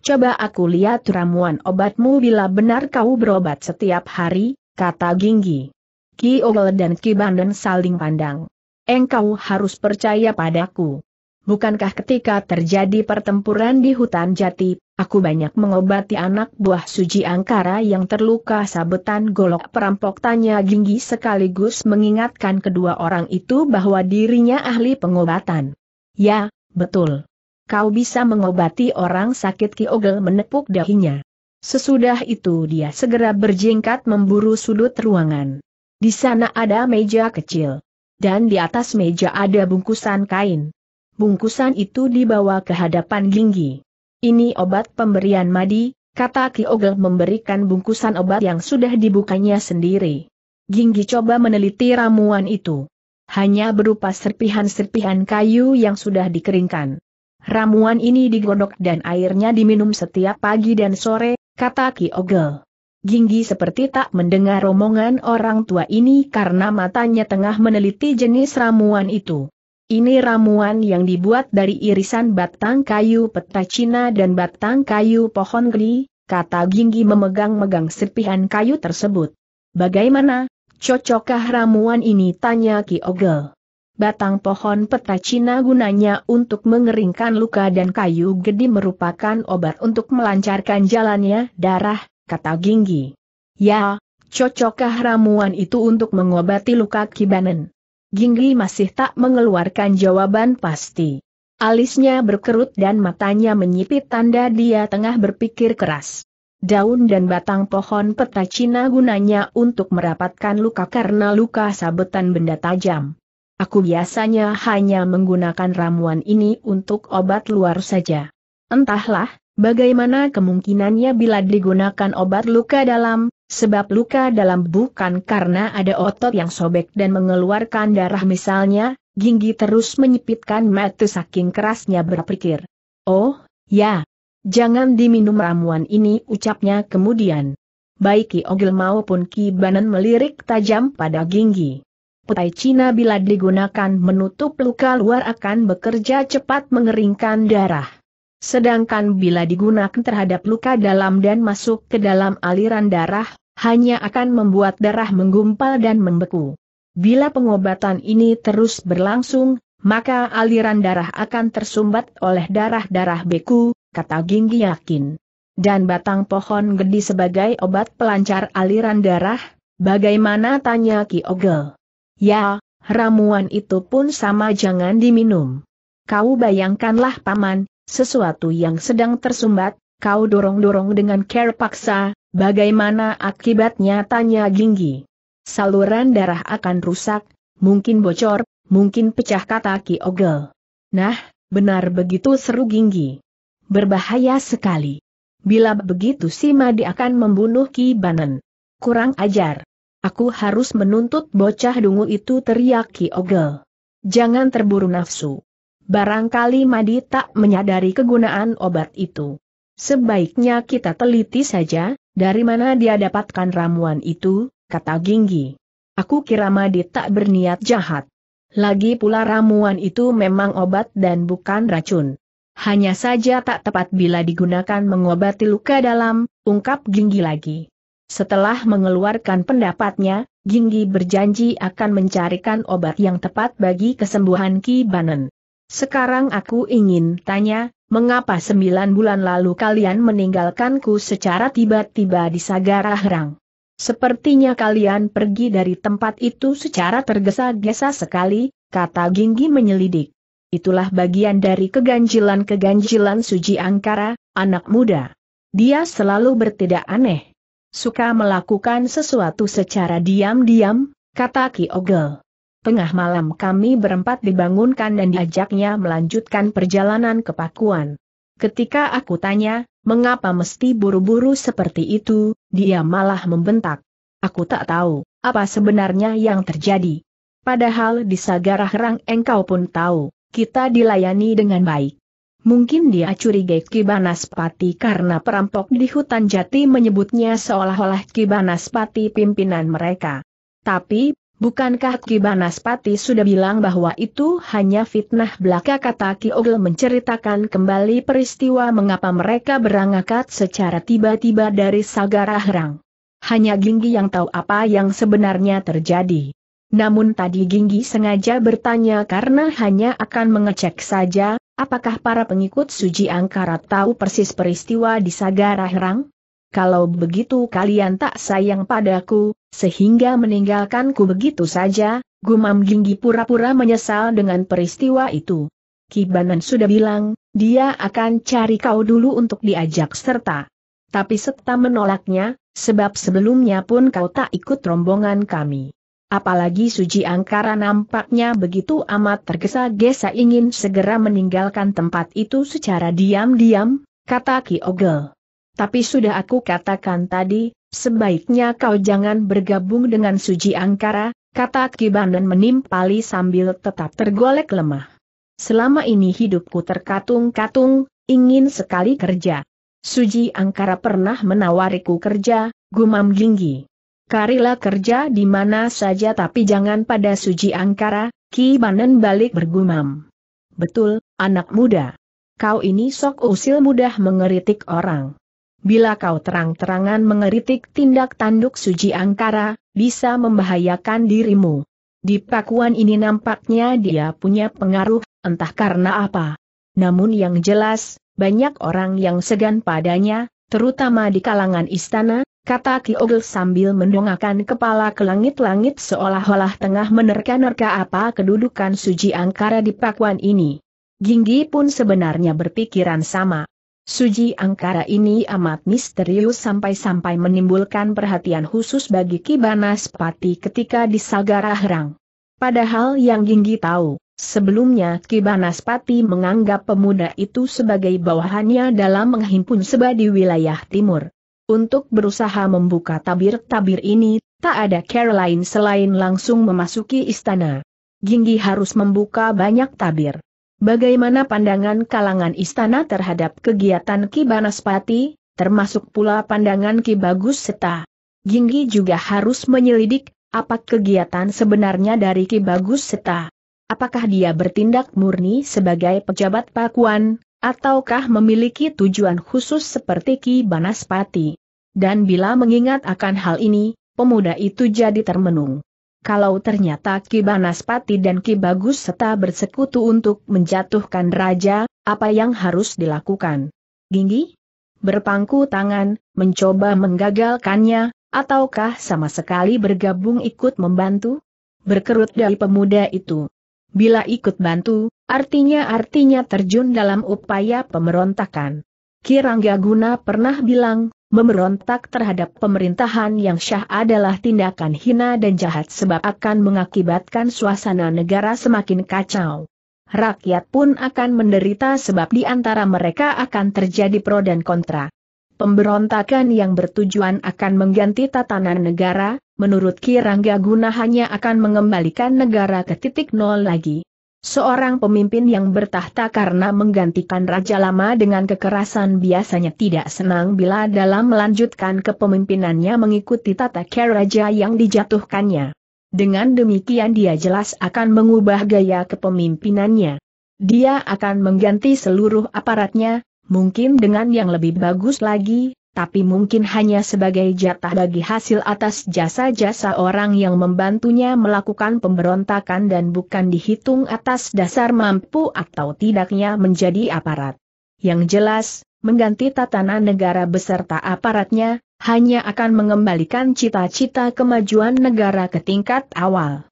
S1: Coba aku lihat ramuan obatmu bila benar kau berobat setiap hari, kata Ginggi. Ki Ogle dan Ki Banden saling pandang. Engkau harus percaya padaku. Bukankah ketika terjadi pertempuran di hutan jati, aku banyak mengobati anak buah suji angkara yang terluka sabetan golok perampok tanya Ginggi sekaligus mengingatkan kedua orang itu bahwa dirinya ahli pengobatan. Ya, betul. Kau bisa mengobati orang sakit Ki Ogel menepuk dahinya. Sesudah itu dia segera berjingkat memburu sudut ruangan. Di sana ada meja kecil. Dan di atas meja ada bungkusan kain. Bungkusan itu dibawa ke hadapan Ginggi. Ini obat pemberian Madi, kata Ki Ogel memberikan bungkusan obat yang sudah dibukanya sendiri. Ginggi coba meneliti ramuan itu. Hanya berupa serpihan-serpihan kayu yang sudah dikeringkan. Ramuan ini digodok dan airnya diminum setiap pagi dan sore, kata Ki Ogel. Ginggi seperti tak mendengar omongan orang tua ini karena matanya tengah meneliti jenis ramuan itu. Ini ramuan yang dibuat dari irisan batang kayu peta Cina dan batang kayu pohon geli, kata Ginggi memegang-megang serpihan kayu tersebut. Bagaimana, cocokkah ramuan ini tanya Ki Ogel. Batang pohon peta Cina gunanya untuk mengeringkan luka dan kayu gedi merupakan obat untuk melancarkan jalannya darah, kata Ginggi. Ya, cocokkah ramuan itu untuk mengobati luka Kibanen? Gingli masih tak mengeluarkan jawaban pasti. Alisnya berkerut dan matanya menyipit tanda dia tengah berpikir keras. Daun dan batang pohon peta Cina gunanya untuk merapatkan luka karena luka sabetan benda tajam. Aku biasanya hanya menggunakan ramuan ini untuk obat luar saja. Entahlah, Bagaimana kemungkinannya bila digunakan obat luka dalam, Sebab luka dalam bukan karena ada otot yang sobek dan mengeluarkan darah misalnya, Ginggi terus menyipitkan mata saking kerasnya berpikir. Oh, ya. Jangan diminum ramuan ini ucapnya kemudian. Baik Ki Ogil maupun Ki Banan melirik tajam pada Ginggi. Petai Cina bila digunakan menutup luka luar akan bekerja cepat mengeringkan darah. Sedangkan bila digunakan terhadap luka dalam dan masuk ke dalam aliran darah, hanya akan membuat darah menggumpal dan membeku. Bila pengobatan ini terus berlangsung, maka aliran darah akan tersumbat oleh darah-darah beku, kata Ginggi yakin. Dan batang pohon gedi sebagai obat pelancar aliran darah, bagaimana tanya Ki Ogel? Ya, ramuan itu pun sama jangan diminum. Kau bayangkanlah paman, sesuatu yang sedang tersumbat, kau dorong-dorong dengan care paksa, bagaimana akibatnya tanya Ginggi. Saluran darah akan rusak, mungkin bocor, mungkin pecah kata Ki Ogel. Nah, benar begitu seru Ginggi. Berbahaya sekali. Bila begitu Madi akan membunuh Ki Banen. Kurang ajar. Aku harus menuntut bocah dungu itu teriak Ki Ogel. Jangan terburu nafsu. Barangkali Madi tak menyadari kegunaan obat itu. Sebaiknya kita teliti saja, dari mana dia dapatkan ramuan itu, kata Ginggi. Aku kira Madi tak berniat jahat. Lagi pula ramuan itu memang obat dan bukan racun. Hanya saja tak tepat bila digunakan mengobati luka dalam, ungkap Ginggi lagi. Setelah mengeluarkan pendapatnya, Ginggi berjanji akan mencarikan obat yang tepat bagi kesembuhan Ki Banen. Sekarang aku ingin tanya, mengapa sembilan bulan lalu kalian meninggalkanku secara tiba-tiba di Sagara Herang? Sepertinya kalian pergi dari tempat itu secara tergesa-gesa sekali, kata Ginggi menyelidik. Itulah bagian dari keganjilan-keganjilan Suji Angkara, anak muda. Dia selalu bertindak aneh. Suka melakukan sesuatu secara diam-diam, kata Ki Ogel. Tengah malam kami berempat dibangunkan dan diajaknya melanjutkan perjalanan ke Pakuan. Ketika aku tanya, mengapa mesti buru-buru seperti itu, dia malah membentak. Aku tak tahu, apa sebenarnya yang terjadi. Padahal di Rang engkau pun tahu, kita dilayani dengan baik. Mungkin dia curiga curigai Kibanaspati karena perampok di hutan jati menyebutnya seolah-olah Kibanaspati pimpinan mereka. Tapi, Bukankah Ki Banaspati sudah bilang bahwa itu hanya fitnah belaka kata Ki Ogel menceritakan kembali peristiwa mengapa mereka berangkat secara tiba-tiba dari Sagara Herang. Hanya Ginggi yang tahu apa yang sebenarnya terjadi. Namun tadi Ginggi sengaja bertanya karena hanya akan mengecek saja, apakah para pengikut Suji Angkara tahu persis peristiwa di Sagara Herang? Kalau begitu kalian tak sayang padaku, sehingga meninggalkanku begitu saja, gumam Ginggi pura-pura menyesal dengan peristiwa itu. Kibanan sudah bilang, dia akan cari kau dulu untuk diajak serta. Tapi serta menolaknya, sebab sebelumnya pun kau tak ikut rombongan kami. Apalagi Suji Angkara nampaknya begitu amat tergesa-gesa ingin segera meninggalkan tempat itu secara diam-diam, kata Ki Ogel. Tapi sudah aku katakan tadi, Sebaiknya kau jangan bergabung dengan Suji Angkara, kata Kibanen menimpali sambil tetap tergolek lemah. Selama ini hidupku terkatung-katung, ingin sekali kerja. Suji Angkara pernah menawariku kerja, gumam Jinggi. Karilah kerja di mana saja tapi jangan pada Suji Angkara, Ki Banen balik bergumam. Betul, anak muda. Kau ini sok usil mudah mengeritik orang. Bila kau terang-terangan mengeritik tindak tanduk suji angkara, bisa membahayakan dirimu. Di pakuan ini nampaknya dia punya pengaruh, entah karena apa. Namun yang jelas, banyak orang yang segan padanya, terutama di kalangan istana, kata Kiogel sambil mendongakkan kepala ke langit-langit seolah-olah tengah menerka-nerka apa kedudukan suji angkara di pakuan ini. Ginggi pun sebenarnya berpikiran sama. Suji Angkara ini amat misterius sampai-sampai menimbulkan perhatian khusus bagi Kibanas Pati ketika di Sagara Herang. Padahal yang Ginggi tahu, sebelumnya Kibanas Pati menganggap pemuda itu sebagai bawahannya dalam menghimpun seba di wilayah timur. Untuk berusaha membuka tabir-tabir ini, tak ada care lain selain langsung memasuki istana. Ginggi harus membuka banyak tabir. Bagaimana pandangan kalangan istana terhadap kegiatan Ki Banaspati, termasuk pula pandangan Ki Bagus Seta. Ginggi juga harus menyelidik, apa kegiatan sebenarnya dari Ki Bagus Seta. Apakah dia bertindak murni sebagai pejabat pakuan, ataukah memiliki tujuan khusus seperti Ki Banaspati. Dan bila mengingat akan hal ini, pemuda itu jadi termenung kalau ternyata Ki Banaspati dan Ki Bagus serta bersekutu untuk menjatuhkan raja, apa yang harus dilakukan? Ginggi? Berpangku tangan, mencoba menggagalkannya, ataukah sama sekali bergabung ikut membantu? Berkerut dari pemuda itu. Bila ikut bantu, artinya-artinya terjun dalam upaya pemberontakan. Kirangga Guna pernah bilang, Memberontak terhadap pemerintahan yang syah adalah tindakan hina dan jahat sebab akan mengakibatkan suasana negara semakin kacau. Rakyat pun akan menderita sebab di antara mereka akan terjadi pro dan kontra. Pemberontakan yang bertujuan akan mengganti tatanan negara, menurut Kirangga Guna hanya akan mengembalikan negara ke titik nol lagi. Seorang pemimpin yang bertahta karena menggantikan raja lama dengan kekerasan biasanya tidak senang bila dalam melanjutkan kepemimpinannya mengikuti tata cara raja yang dijatuhkannya. Dengan demikian dia jelas akan mengubah gaya kepemimpinannya. Dia akan mengganti seluruh aparatnya, mungkin dengan yang lebih bagus lagi, tapi mungkin hanya sebagai jatah bagi hasil atas jasa-jasa orang yang membantunya melakukan pemberontakan dan bukan dihitung atas dasar mampu atau tidaknya menjadi aparat. Yang jelas, mengganti tatanan negara beserta aparatnya, hanya akan mengembalikan cita-cita kemajuan negara ke tingkat awal.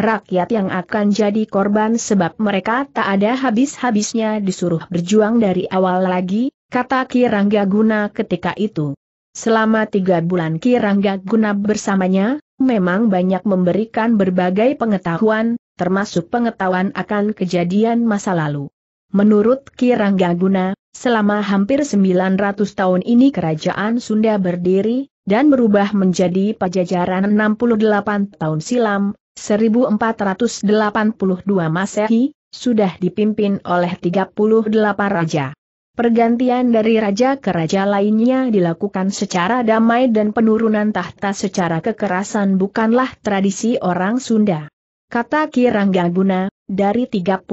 S1: Rakyat yang akan jadi korban sebab mereka tak ada habis-habisnya disuruh berjuang dari awal lagi, kata Kirangga Guna ketika itu. Selama tiga bulan Kirangga Guna bersamanya, memang banyak memberikan berbagai pengetahuan, termasuk pengetahuan akan kejadian masa lalu. Menurut Kirangga Guna, selama hampir 900 tahun ini kerajaan Sunda berdiri, dan berubah menjadi pajajaran 68 tahun silam, 1482 Masehi, sudah dipimpin oleh 38 raja. Pergantian dari raja ke raja lainnya dilakukan secara damai dan penurunan tahta secara kekerasan bukanlah tradisi orang Sunda. Kata Kirangga Guna, dari 38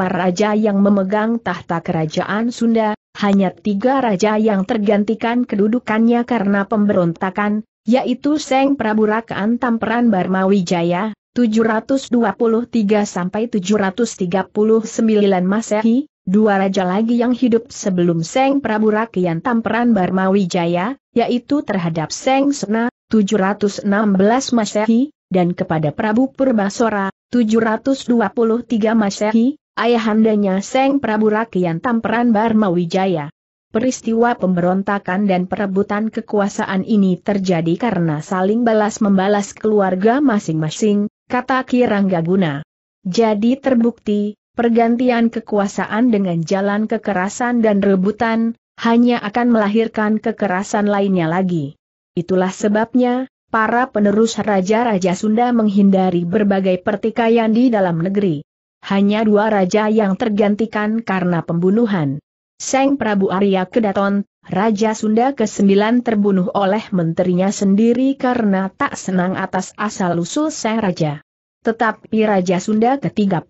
S1: raja yang memegang tahta kerajaan Sunda, hanya tiga raja yang tergantikan kedudukannya karena pemberontakan, yaitu Seng Prabu Rakaan Tamperan Barmawijaya, 723-739 Masehi, dua raja lagi yang hidup sebelum Seng Prabu Rakyan Tamperan Barmawijaya, yaitu terhadap Seng Sena, 716 Masehi, dan kepada Prabu Purbasora, 723 Masehi, ayahandanya Seng Prabu Rakyan Tamperan Barmawijaya. Peristiwa pemberontakan dan perebutan kekuasaan ini terjadi karena saling balas-membalas keluarga masing-masing, kata Kirangga Guna. Jadi terbukti, pergantian kekuasaan dengan jalan kekerasan dan rebutan, hanya akan melahirkan kekerasan lainnya lagi. Itulah sebabnya, para penerus Raja-Raja Sunda menghindari berbagai pertikaian di dalam negeri. Hanya dua raja yang tergantikan karena pembunuhan. Seng Prabu Arya Kedaton, Raja Sunda ke-9 terbunuh oleh menterinya sendiri karena tak senang atas asal-usul Seng Raja. Tetapi Raja Sunda ke-31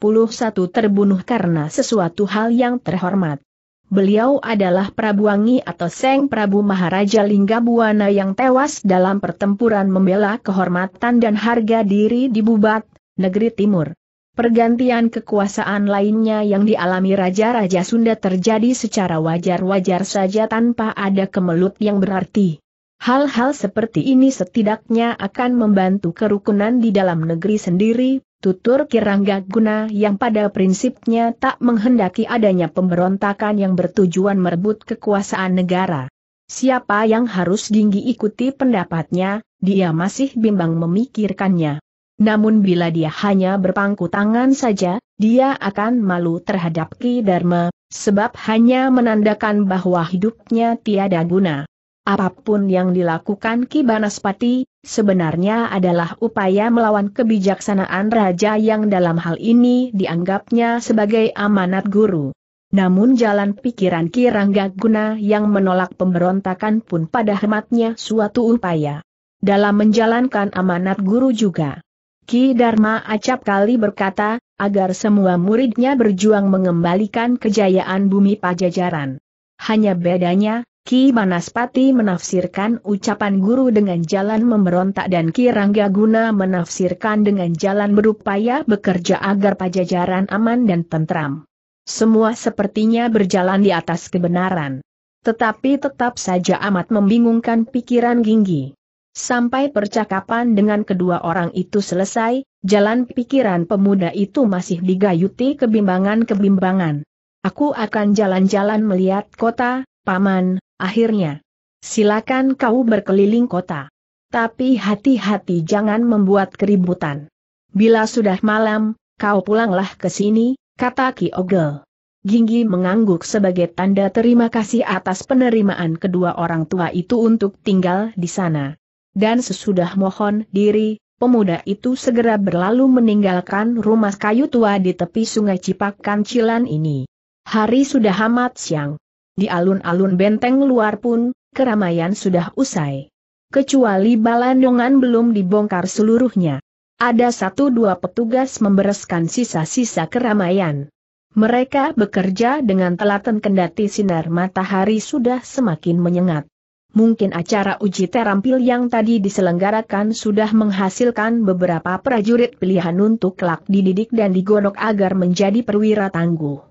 S1: terbunuh karena sesuatu hal yang terhormat. Beliau adalah Prabu Wangi atau Seng Prabu Maharaja Lingga Linggabuana yang tewas dalam pertempuran membela kehormatan dan harga diri di Bubat, negeri timur. Pergantian kekuasaan lainnya yang dialami Raja-Raja Sunda terjadi secara wajar-wajar saja tanpa ada kemelut yang berarti. Hal-hal seperti ini setidaknya akan membantu kerukunan di dalam negeri sendiri, tutur Kirangga Guna yang pada prinsipnya tak menghendaki adanya pemberontakan yang bertujuan merebut kekuasaan negara. Siapa yang harus tinggi ikuti pendapatnya, dia masih bimbang memikirkannya. Namun bila dia hanya berpangku tangan saja, dia akan malu terhadap Ki Dharma, sebab hanya menandakan bahwa hidupnya tiada guna. Apapun yang dilakukan Ki Banaspati, sebenarnya adalah upaya melawan kebijaksanaan raja yang dalam hal ini dianggapnya sebagai amanat guru. Namun jalan pikiran Ki Rangga Guna yang menolak pemberontakan pun pada hematnya suatu upaya. Dalam menjalankan amanat guru juga. Ki Dharma acap kali berkata, agar semua muridnya berjuang mengembalikan kejayaan bumi pajajaran. Hanya bedanya, Ki Banaspati menafsirkan ucapan guru dengan jalan memberontak dan Ki Rangga Guna menafsirkan dengan jalan berupaya bekerja agar pajajaran aman dan tentram. Semua sepertinya berjalan di atas kebenaran. Tetapi tetap saja amat membingungkan pikiran Ginggi. Sampai percakapan dengan kedua orang itu selesai, jalan pikiran pemuda itu masih digayuti kebimbangan-kebimbangan. Aku akan jalan-jalan melihat kota, paman, Akhirnya, silakan kau berkeliling kota. Tapi hati-hati jangan membuat keributan. Bila sudah malam, kau pulanglah ke sini, kata Ki Ogel. Ginggi mengangguk sebagai tanda terima kasih atas penerimaan kedua orang tua itu untuk tinggal di sana. Dan sesudah mohon diri, pemuda itu segera berlalu meninggalkan rumah kayu tua di tepi sungai Cipak Kancilan ini. Hari sudah amat siang. Di alun-alun benteng luar pun, keramaian sudah usai. Kecuali balandongan belum dibongkar seluruhnya. Ada satu dua petugas membereskan sisa-sisa keramaian. Mereka bekerja dengan telaten kendati sinar matahari sudah semakin menyengat. Mungkin acara uji terampil yang tadi diselenggarakan sudah menghasilkan beberapa prajurit pilihan untuk kelak dididik dan digonok agar menjadi perwira tangguh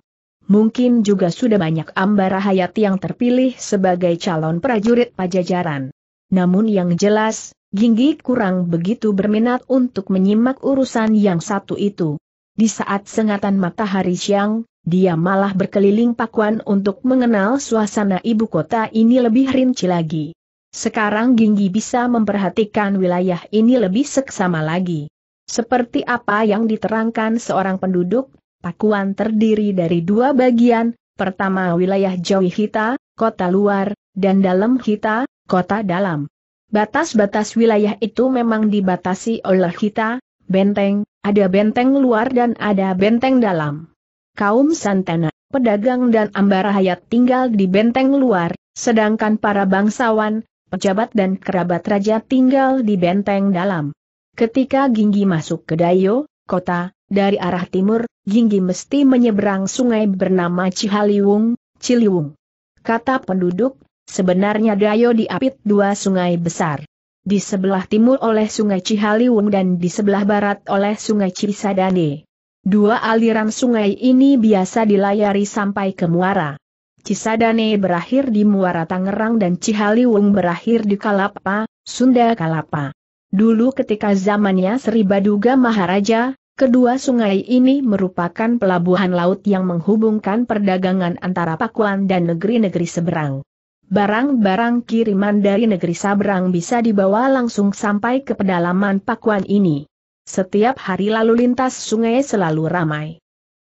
S1: mungkin juga sudah banyak ambara hayat yang terpilih sebagai calon prajurit pajajaran. Namun yang jelas, Ginggi kurang begitu berminat untuk menyimak urusan yang satu itu. Di saat sengatan matahari siang, dia malah berkeliling Pakuan untuk mengenal suasana ibu kota ini lebih rinci lagi. Sekarang Ginggi bisa memperhatikan wilayah ini lebih seksama lagi. Seperti apa yang diterangkan seorang penduduk, Pakuan terdiri dari dua bagian, pertama wilayah Jawi Hita, kota luar, dan dalam Hita, kota dalam. Batas-batas wilayah itu memang dibatasi oleh Hita, benteng, ada benteng luar dan ada benteng dalam. Kaum Santana, pedagang dan ambara hayat tinggal di benteng luar, sedangkan para bangsawan, pejabat dan kerabat raja tinggal di benteng dalam. Ketika Ginggi masuk ke Dayo, kota, dari arah timur, Ginggi mesti menyeberang sungai bernama Cihaliwung, Ciliwung. Kata penduduk, sebenarnya Dayo diapit dua sungai besar. Di sebelah timur oleh sungai Cihaliwung dan di sebelah barat oleh sungai Cisadane. Dua aliran sungai ini biasa dilayari sampai ke muara. Cisadane berakhir di Muara Tangerang dan Cihaliwung berakhir di Kalapa, Sunda Kalapa. Dulu ketika zamannya Sri Baduga Maharaja, Kedua sungai ini merupakan pelabuhan laut yang menghubungkan perdagangan antara Pakuan dan negeri-negeri seberang. Barang-barang kiriman dari negeri seberang bisa dibawa langsung sampai ke pedalaman Pakuan ini. Setiap hari lalu lintas sungai selalu ramai.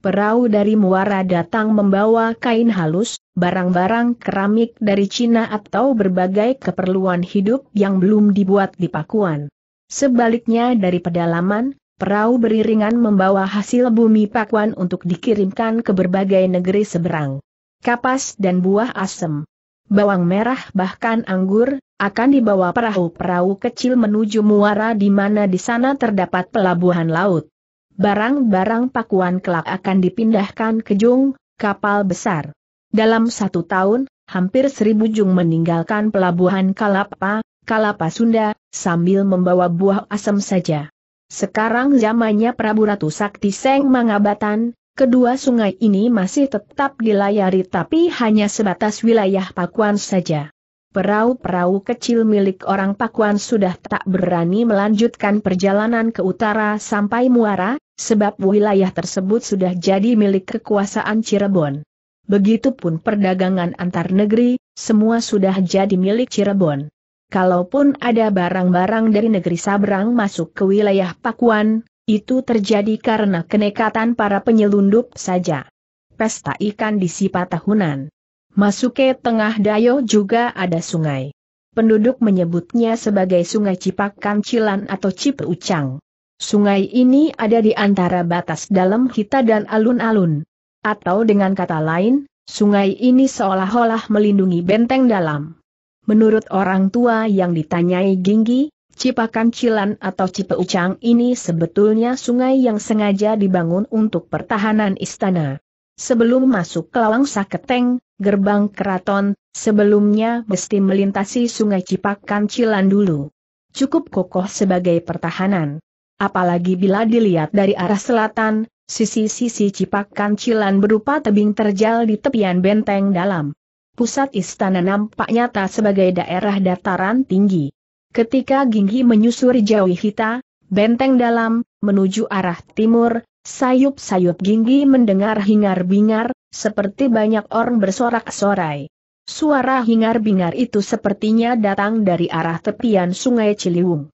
S1: Perahu dari Muara datang membawa kain halus, barang-barang keramik dari Cina atau berbagai keperluan hidup yang belum dibuat di Pakuan. Sebaliknya dari pedalaman, perahu beriringan membawa hasil bumi pakuan untuk dikirimkan ke berbagai negeri seberang. Kapas dan buah asem, bawang merah bahkan anggur, akan dibawa perahu-perahu kecil menuju muara di mana di sana terdapat pelabuhan laut. Barang-barang pakuan kelak akan dipindahkan ke Jung, kapal besar. Dalam satu tahun, hampir seribu Jung meninggalkan pelabuhan Kalapa, Kalapa Sunda, sambil membawa buah asem saja. Sekarang zamannya Prabu Ratu Sakti Seng Mangabatan, kedua sungai ini masih tetap dilayari tapi hanya sebatas wilayah Pakuan saja. Perahu-perahu kecil milik orang Pakuan sudah tak berani melanjutkan perjalanan ke utara sampai Muara, sebab wilayah tersebut sudah jadi milik kekuasaan Cirebon. Begitupun perdagangan antar negeri, semua sudah jadi milik Cirebon kalaupun ada barang-barang dari negeri Sabrang masuk ke wilayah Pakuan, itu terjadi karena kenekatan para penyelundup saja. Pesta ikan di Sipa Tahunan. Masuk ke tengah Dayo juga ada sungai. Penduduk menyebutnya sebagai Sungai Cipak Kancilan atau Cipucang. Sungai ini ada di antara batas dalam kita dan alun-alun. Atau dengan kata lain, sungai ini seolah-olah melindungi benteng dalam. Menurut orang tua yang ditanyai Ginggi, Cipakan Cilan atau Cipeucang ini sebetulnya sungai yang sengaja dibangun untuk pertahanan istana. Sebelum masuk ke Lawang Saketeng, gerbang keraton, sebelumnya mesti melintasi sungai Cipakan Cilan dulu. Cukup kokoh sebagai pertahanan. Apalagi bila dilihat dari arah selatan, sisi-sisi Cipakan Cilan berupa tebing terjal di tepian benteng dalam pusat istana nampak nyata sebagai daerah dataran tinggi. Ketika Ginghi menyusuri jauh hita, benteng dalam, menuju arah timur, sayup-sayup Ginghi mendengar hingar-bingar, seperti banyak orang bersorak-sorai. Suara hingar-bingar itu sepertinya datang dari arah tepian sungai Ciliwung.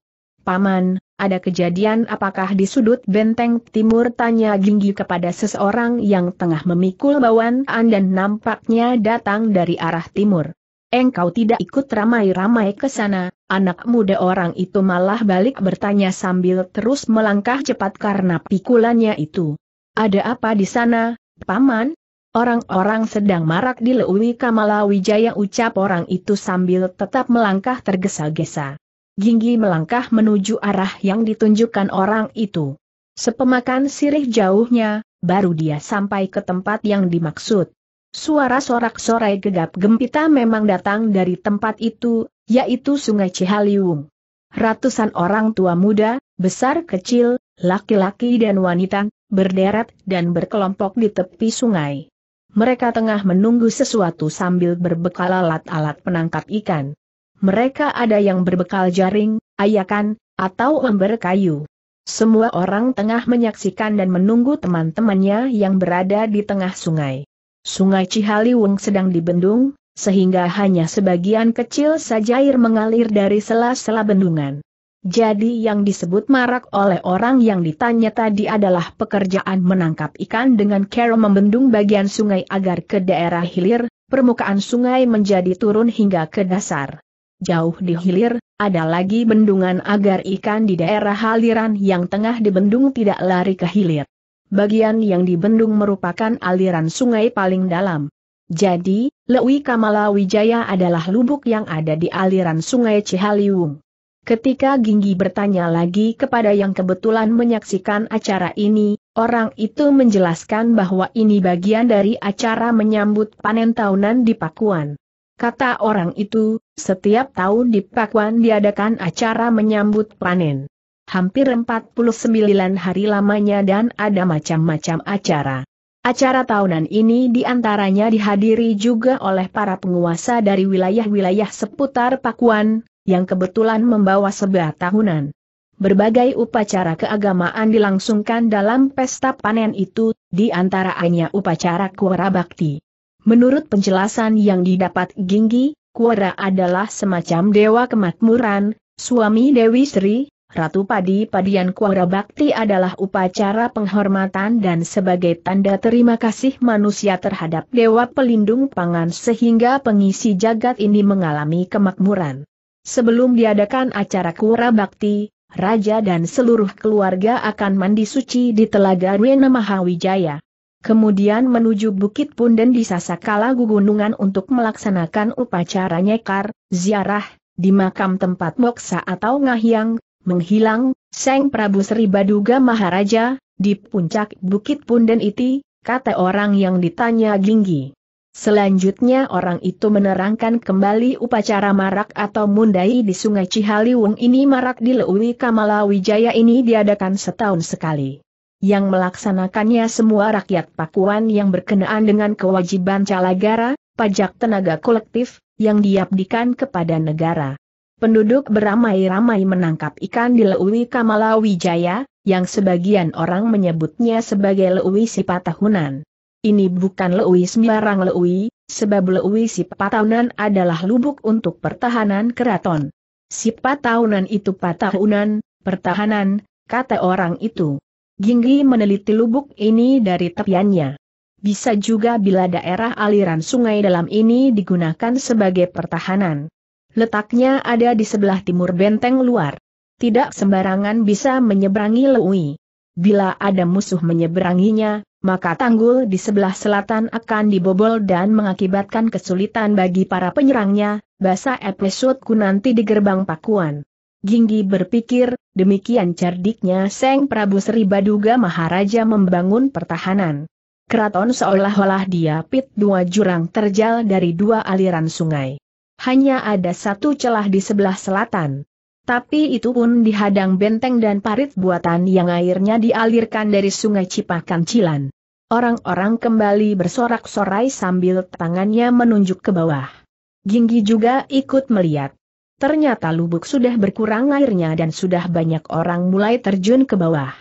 S1: Paman, ada kejadian apakah di sudut benteng timur tanya Ginggi kepada seseorang yang tengah memikul bawaan dan nampaknya datang dari arah timur. Engkau tidak ikut ramai-ramai ke sana, anak muda orang itu malah balik bertanya sambil terus melangkah cepat karena pikulannya itu. Ada apa di sana, Paman? Orang-orang sedang marak di Leuwi Kamala Wijaya ucap orang itu sambil tetap melangkah tergesa-gesa. Ginggi melangkah menuju arah yang ditunjukkan orang itu. Sepemakan sirih jauhnya, baru dia sampai ke tempat yang dimaksud. Suara sorak-sorai gegap gempita memang datang dari tempat itu, yaitu Sungai Cihaliung. Ratusan orang tua muda, besar kecil, laki-laki dan wanita, berderet dan berkelompok di tepi sungai. Mereka tengah menunggu sesuatu sambil berbekal alat-alat penangkap ikan. Mereka ada yang berbekal jaring, ayakan, atau ember kayu. Semua orang tengah menyaksikan dan menunggu teman-temannya yang berada di tengah sungai. Sungai Cihaliwung sedang dibendung, sehingga hanya sebagian kecil saja air mengalir dari sela-sela bendungan. Jadi yang disebut marak oleh orang yang ditanya tadi adalah pekerjaan menangkap ikan dengan cara membendung bagian sungai agar ke daerah hilir, permukaan sungai menjadi turun hingga ke dasar. Jauh di hilir, ada lagi bendungan agar ikan di daerah aliran yang tengah dibendung tidak lari ke hilir. Bagian yang dibendung merupakan aliran sungai paling dalam. Jadi, Lewi Kamala Wijaya adalah lubuk yang ada di aliran sungai Cihaliwung. Ketika Ginggi bertanya lagi kepada yang kebetulan menyaksikan acara ini, orang itu menjelaskan bahwa ini bagian dari acara menyambut panen tahunan di Pakuan. Kata orang itu, setiap tahun di Pakuan diadakan acara menyambut panen. Hampir 49 hari lamanya dan ada macam-macam acara. Acara tahunan ini diantaranya dihadiri juga oleh para penguasa dari wilayah-wilayah seputar Pakuan, yang kebetulan membawa sebuah tahunan. Berbagai upacara keagamaan dilangsungkan dalam pesta panen itu, di upacara Kuara Bakti. Menurut penjelasan yang didapat Ginggi, Kuara adalah semacam dewa kemakmuran, suami Dewi Sri, Ratu Padi Padian Kuara Bakti adalah upacara penghormatan dan sebagai tanda terima kasih manusia terhadap Dewa Pelindung Pangan sehingga pengisi jagat ini mengalami kemakmuran. Sebelum diadakan acara Kuara Bakti, Raja dan seluruh keluarga akan mandi suci di Telaga Rwena Mahawijaya. Kemudian menuju Bukit Punden di Sasakala Gugunungan untuk melaksanakan upacara nyekar, ziarah, di makam tempat moksa atau ngahyang, menghilang, Seng Prabu Sri Baduga Maharaja, di puncak Bukit Punden itu, kata orang yang ditanya Ginggi. Selanjutnya orang itu menerangkan kembali upacara marak atau mundai di sungai Cihaliwung ini marak di Lewi Kamala Wijaya ini diadakan setahun sekali yang melaksanakannya semua rakyat Pakuan yang berkenaan dengan kewajiban calagara, pajak tenaga kolektif, yang diabdikan kepada negara. Penduduk beramai-ramai menangkap ikan di Lewi Kamalawijaya, yang sebagian orang menyebutnya sebagai Lewi Sipatahunan. Ini bukan Lewi sembarang Lewi, sebab Lewi Sipatahunan adalah lubuk untuk pertahanan keraton. Sipatahunan itu patahunan, pertahanan, kata orang itu. Ginggi meneliti lubuk ini dari tepiannya. Bisa juga bila daerah aliran sungai dalam ini digunakan sebagai pertahanan. Letaknya ada di sebelah timur benteng luar. Tidak sembarangan bisa menyeberangi Leui. Bila ada musuh menyeberanginya, maka tanggul di sebelah selatan akan dibobol dan mengakibatkan kesulitan bagi para penyerangnya, bahasa episode ku nanti di gerbang Pakuan. Ginggi berpikir, demikian cerdiknya Seng Prabu Sri Baduga Maharaja membangun pertahanan. Keraton seolah-olah dia pit dua jurang terjal dari dua aliran sungai. Hanya ada satu celah di sebelah selatan. Tapi itu pun dihadang benteng dan parit buatan yang airnya dialirkan dari sungai Cipakan Cilan. Orang-orang kembali bersorak-sorai sambil tangannya menunjuk ke bawah. Ginggi juga ikut melihat ternyata lubuk sudah berkurang airnya dan sudah banyak orang mulai terjun ke bawah.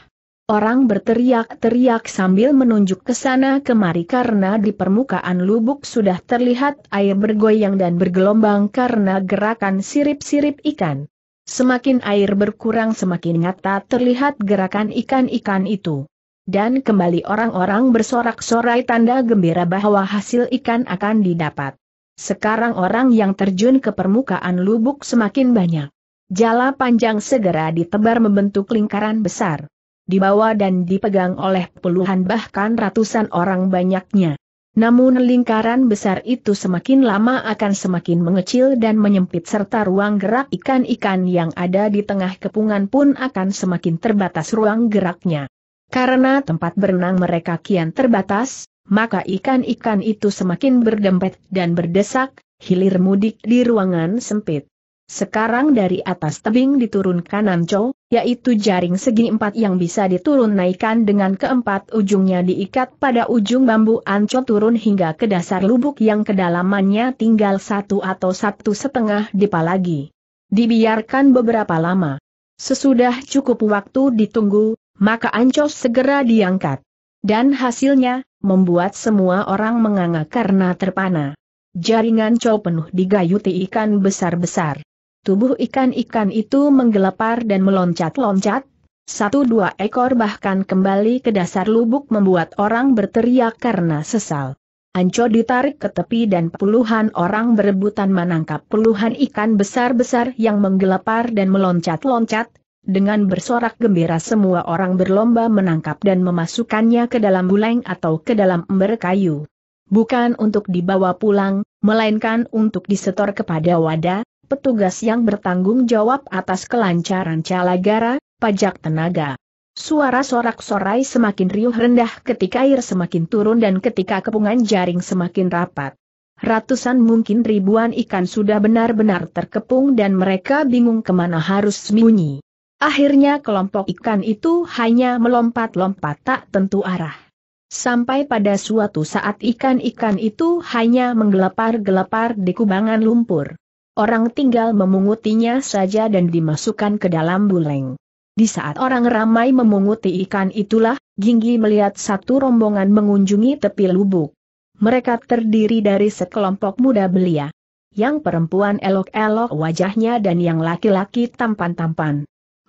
S1: Orang berteriak-teriak sambil menunjuk ke sana kemari karena di permukaan lubuk sudah terlihat air bergoyang dan bergelombang karena gerakan sirip-sirip ikan. Semakin air berkurang semakin nyata terlihat gerakan ikan-ikan itu. Dan kembali orang-orang bersorak-sorai tanda gembira bahwa hasil ikan akan didapat. Sekarang orang yang terjun ke permukaan lubuk semakin banyak. Jala panjang segera ditebar membentuk lingkaran besar. Dibawa dan dipegang oleh puluhan bahkan ratusan orang banyaknya. Namun lingkaran besar itu semakin lama akan semakin mengecil dan menyempit serta ruang gerak ikan-ikan yang ada di tengah kepungan pun akan semakin terbatas ruang geraknya. Karena tempat berenang mereka kian terbatas, maka ikan-ikan itu semakin berdempet dan berdesak, hilir mudik di ruangan sempit. Sekarang dari atas tebing diturunkan Nanco, yaitu jaring segi empat yang bisa diturun naikkan dengan keempat ujungnya diikat pada ujung bambu anco turun hingga ke dasar lubuk yang kedalamannya tinggal satu atau satu setengah dipa lagi. Dibiarkan beberapa lama. Sesudah cukup waktu ditunggu, maka anco segera diangkat. Dan hasilnya, membuat semua orang menganga karena terpana. Jaringan Chow penuh digayuti ikan besar-besar. Tubuh ikan-ikan itu menggelepar dan meloncat-loncat, satu dua ekor bahkan kembali ke dasar lubuk membuat orang berteriak karena sesal. Anco ditarik ke tepi dan puluhan orang berebutan menangkap puluhan ikan besar-besar yang menggelepar dan meloncat-loncat, dengan bersorak gembira semua orang berlomba menangkap dan memasukkannya ke dalam buleng atau ke dalam ember kayu. Bukan untuk dibawa pulang, melainkan untuk disetor kepada wadah, petugas yang bertanggung jawab atas kelancaran calagara, pajak tenaga. Suara sorak-sorai semakin riuh rendah ketika air semakin turun dan ketika kepungan jaring semakin rapat. Ratusan mungkin ribuan ikan sudah benar-benar terkepung dan mereka bingung kemana harus sembunyi. Akhirnya kelompok ikan itu hanya melompat-lompat tak tentu arah. Sampai pada suatu saat ikan-ikan itu hanya menggelepar-gelepar di kubangan lumpur. Orang tinggal memungutinya saja dan dimasukkan ke dalam buleng. Di saat orang ramai memunguti ikan itulah, Ginggi melihat satu rombongan mengunjungi tepi lubuk. Mereka terdiri dari sekelompok muda belia. Yang perempuan elok-elok wajahnya dan yang laki-laki tampan-tampan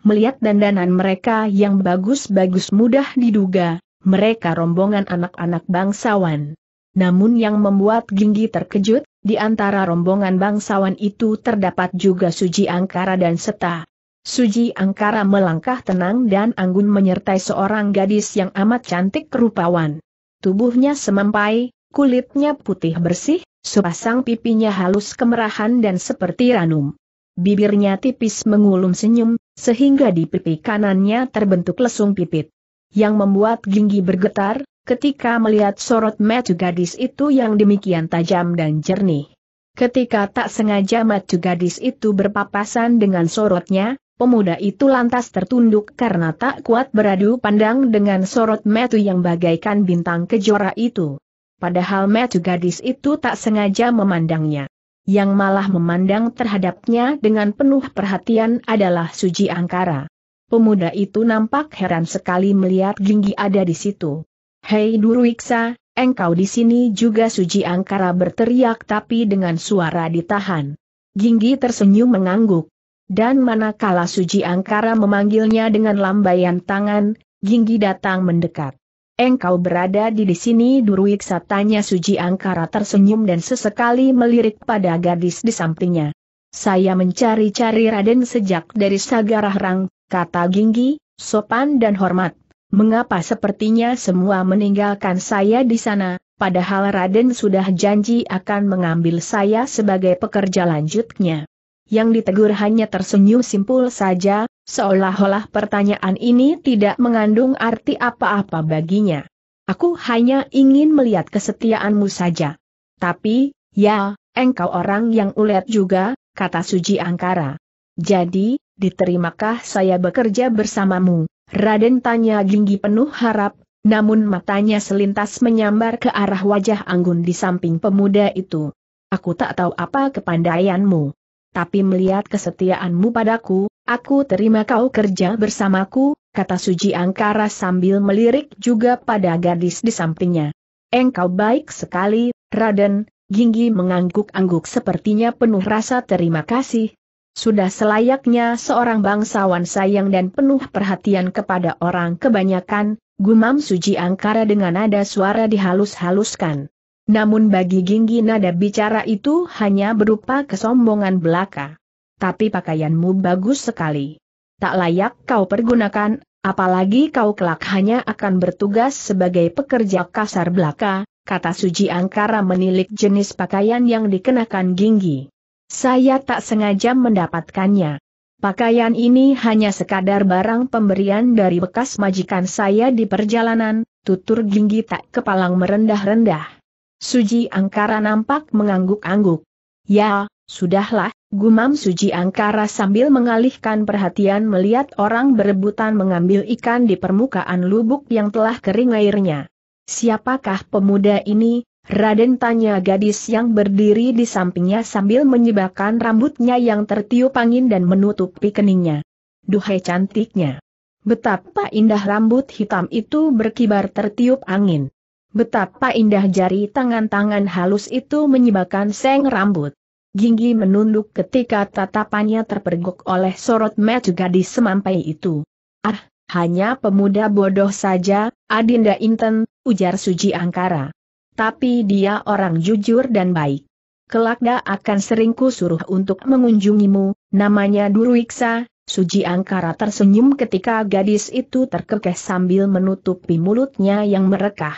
S1: melihat dandanan mereka yang bagus-bagus mudah diduga, mereka rombongan anak-anak bangsawan. Namun yang membuat Ginggi terkejut, di antara rombongan bangsawan itu terdapat juga Suji Angkara dan Seta. Suji Angkara melangkah tenang dan anggun menyertai seorang gadis yang amat cantik kerupawan. Tubuhnya semampai, kulitnya putih bersih, sepasang pipinya halus kemerahan dan seperti ranum. Bibirnya tipis mengulum senyum, sehingga di pipi kanannya terbentuk lesung pipit. Yang membuat Ginggi bergetar, ketika melihat sorot mata gadis itu yang demikian tajam dan jernih. Ketika tak sengaja mata gadis itu berpapasan dengan sorotnya, pemuda itu lantas tertunduk karena tak kuat beradu pandang dengan sorot mata yang bagaikan bintang kejora itu. Padahal mata gadis itu tak sengaja memandangnya yang malah memandang terhadapnya dengan penuh perhatian adalah Suji Angkara. Pemuda itu nampak heran sekali melihat Ginggi ada di situ. Hei Duruiksa, engkau di sini juga Suji Angkara berteriak tapi dengan suara ditahan. Ginggi tersenyum mengangguk. Dan manakala Suji Angkara memanggilnya dengan lambaian tangan, Ginggi datang mendekat. Engkau berada di di sini Durwiksa tanya Suji Angkara tersenyum dan sesekali melirik pada gadis di sampingnya. Saya mencari-cari Raden sejak dari Sagarahrang, kata Ginggi, sopan dan hormat. Mengapa sepertinya semua meninggalkan saya di sana, padahal Raden sudah janji akan mengambil saya sebagai pekerja lanjutnya. Yang ditegur hanya tersenyum simpul saja, Seolah-olah pertanyaan ini tidak mengandung arti apa-apa baginya. Aku hanya ingin melihat kesetiaanmu saja. Tapi, ya, engkau orang yang ulet juga, kata Suji Angkara. Jadi, diterimakah saya bekerja bersamamu? Raden tanya Ginggi penuh harap, namun matanya selintas menyambar ke arah wajah Anggun di samping pemuda itu. Aku tak tahu apa kepandaianmu. Tapi melihat kesetiaanmu padaku, Aku terima kau kerja bersamaku, kata Suji Angkara sambil melirik juga pada gadis di sampingnya. Engkau baik sekali, Raden, Ginggi mengangguk-angguk sepertinya penuh rasa terima kasih. Sudah selayaknya seorang bangsawan sayang dan penuh perhatian kepada orang kebanyakan, gumam Suji Angkara dengan nada suara dihalus-haluskan. Namun bagi Ginggi nada bicara itu hanya berupa kesombongan belaka tapi pakaianmu bagus sekali. Tak layak kau pergunakan, apalagi kau kelak hanya akan bertugas sebagai pekerja kasar belaka, kata Suji Angkara menilik jenis pakaian yang dikenakan Ginggi. Saya tak sengaja mendapatkannya. Pakaian ini hanya sekadar barang pemberian dari bekas majikan saya di perjalanan, tutur Ginggi tak kepalang merendah-rendah. Suji Angkara nampak mengangguk-angguk. Ya, sudahlah, Gumam Suji Angkara sambil mengalihkan perhatian melihat orang berebutan mengambil ikan di permukaan lubuk yang telah kering airnya. Siapakah pemuda ini? Raden tanya gadis yang berdiri di sampingnya sambil menyebabkan rambutnya yang tertiup angin dan menutupi keningnya. Duhai cantiknya. Betapa indah rambut hitam itu berkibar tertiup angin. Betapa indah jari tangan-tangan halus itu menyebabkan seng rambut. Ginggi menunduk ketika tatapannya terpergok oleh sorot mata gadis semampai itu. Ah, hanya pemuda bodoh saja, Adinda Inten, ujar Suji Angkara. Tapi dia orang jujur dan baik. Kelakda akan seringku suruh untuk mengunjungimu, namanya Duruiksa, Suji Angkara tersenyum ketika gadis itu terkekeh sambil menutupi mulutnya yang merekah.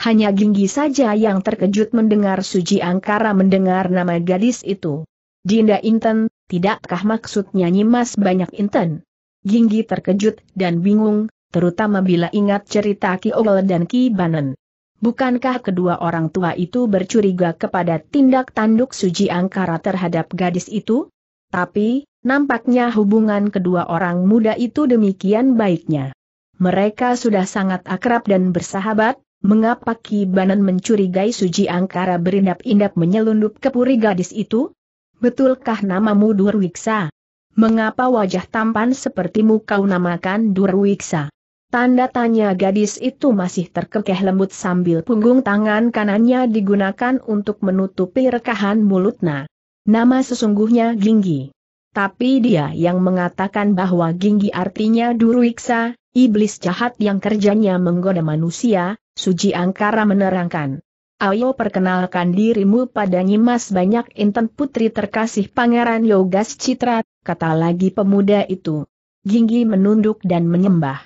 S1: Hanya Ginggi saja yang terkejut mendengar Suji Angkara mendengar nama gadis itu. Dinda Inten, tidakkah maksudnya nyimas banyak Inten? Ginggi terkejut dan bingung, terutama bila ingat cerita Ki Ogel dan Ki Banen. Bukankah kedua orang tua itu bercuriga kepada tindak tanduk Suji Angkara terhadap gadis itu? Tapi, nampaknya hubungan kedua orang muda itu demikian baiknya. Mereka sudah sangat akrab dan bersahabat, Mengapa Ki Banan mencurigai Suji Angkara berindap-indap menyelundup ke puri gadis itu? Betulkah namamu Durwiksa? Mengapa wajah tampan sepertimu kau namakan Durwiksa? Tanda tanya gadis itu masih terkekeh lembut sambil punggung tangan kanannya digunakan untuk menutupi rekahan mulutnya. Nama sesungguhnya Ginggi. Tapi dia yang mengatakan bahwa Ginggi artinya Durwiksa, iblis jahat yang kerjanya menggoda manusia, Suji Angkara menerangkan. Ayo perkenalkan dirimu pada Nyimas banyak Inten putri terkasih Pangeran Yogas Citra, kata lagi pemuda itu. Ginggi menunduk dan menyembah.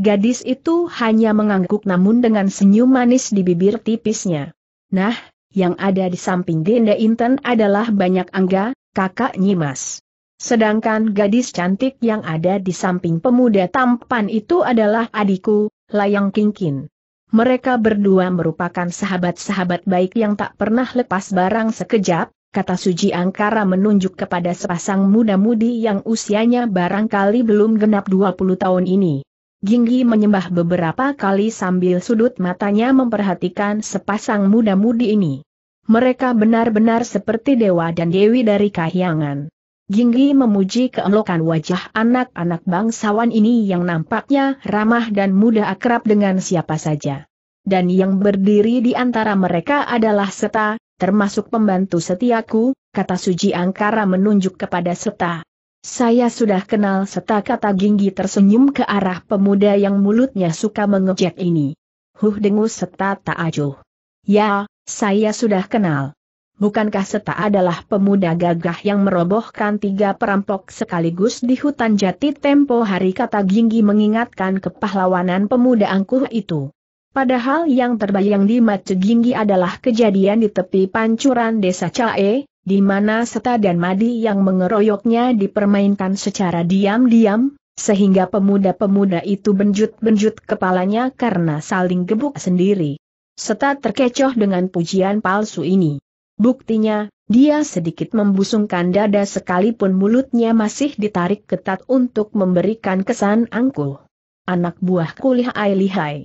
S1: Gadis itu hanya mengangguk namun dengan senyum manis di bibir tipisnya. Nah, yang ada di samping Genda Inten adalah banyak angga, kakak Nyimas. Sedangkan gadis cantik yang ada di samping pemuda tampan itu adalah adikku, Layang Kingkin. Mereka berdua merupakan sahabat-sahabat baik yang tak pernah lepas barang sekejap, kata Suji Angkara menunjuk kepada sepasang muda-mudi yang usianya barangkali belum genap 20 tahun ini. Ginggi menyembah beberapa kali sambil sudut matanya memperhatikan sepasang muda-mudi ini. Mereka benar-benar seperti dewa dan dewi dari kahyangan. Jinggi memuji keelokan wajah anak-anak bangsawan ini yang nampaknya ramah dan mudah akrab dengan siapa saja. Dan yang berdiri di antara mereka adalah Seta, termasuk pembantu setiaku, kata Suji Angkara menunjuk kepada Seta. Saya sudah kenal Seta kata Ginggi tersenyum ke arah pemuda yang mulutnya suka mengejek ini. Huh dengus Seta tak ajuh. Ya, saya sudah kenal bukankah Seta adalah pemuda gagah yang merobohkan tiga perampok sekaligus di hutan jati tempo hari kata Ginggi mengingatkan kepahlawanan pemuda angkuh itu. Padahal yang terbayang di mata Ginggi adalah kejadian di tepi pancuran desa Cae, di mana Seta dan Madi yang mengeroyoknya dipermainkan secara diam-diam, sehingga pemuda-pemuda itu benjut-benjut kepalanya karena saling gebuk sendiri. Seta terkecoh dengan pujian palsu ini. Buktinya, dia sedikit membusungkan dada sekalipun mulutnya masih ditarik ketat untuk memberikan kesan angkuh. Anak buah ai lihai.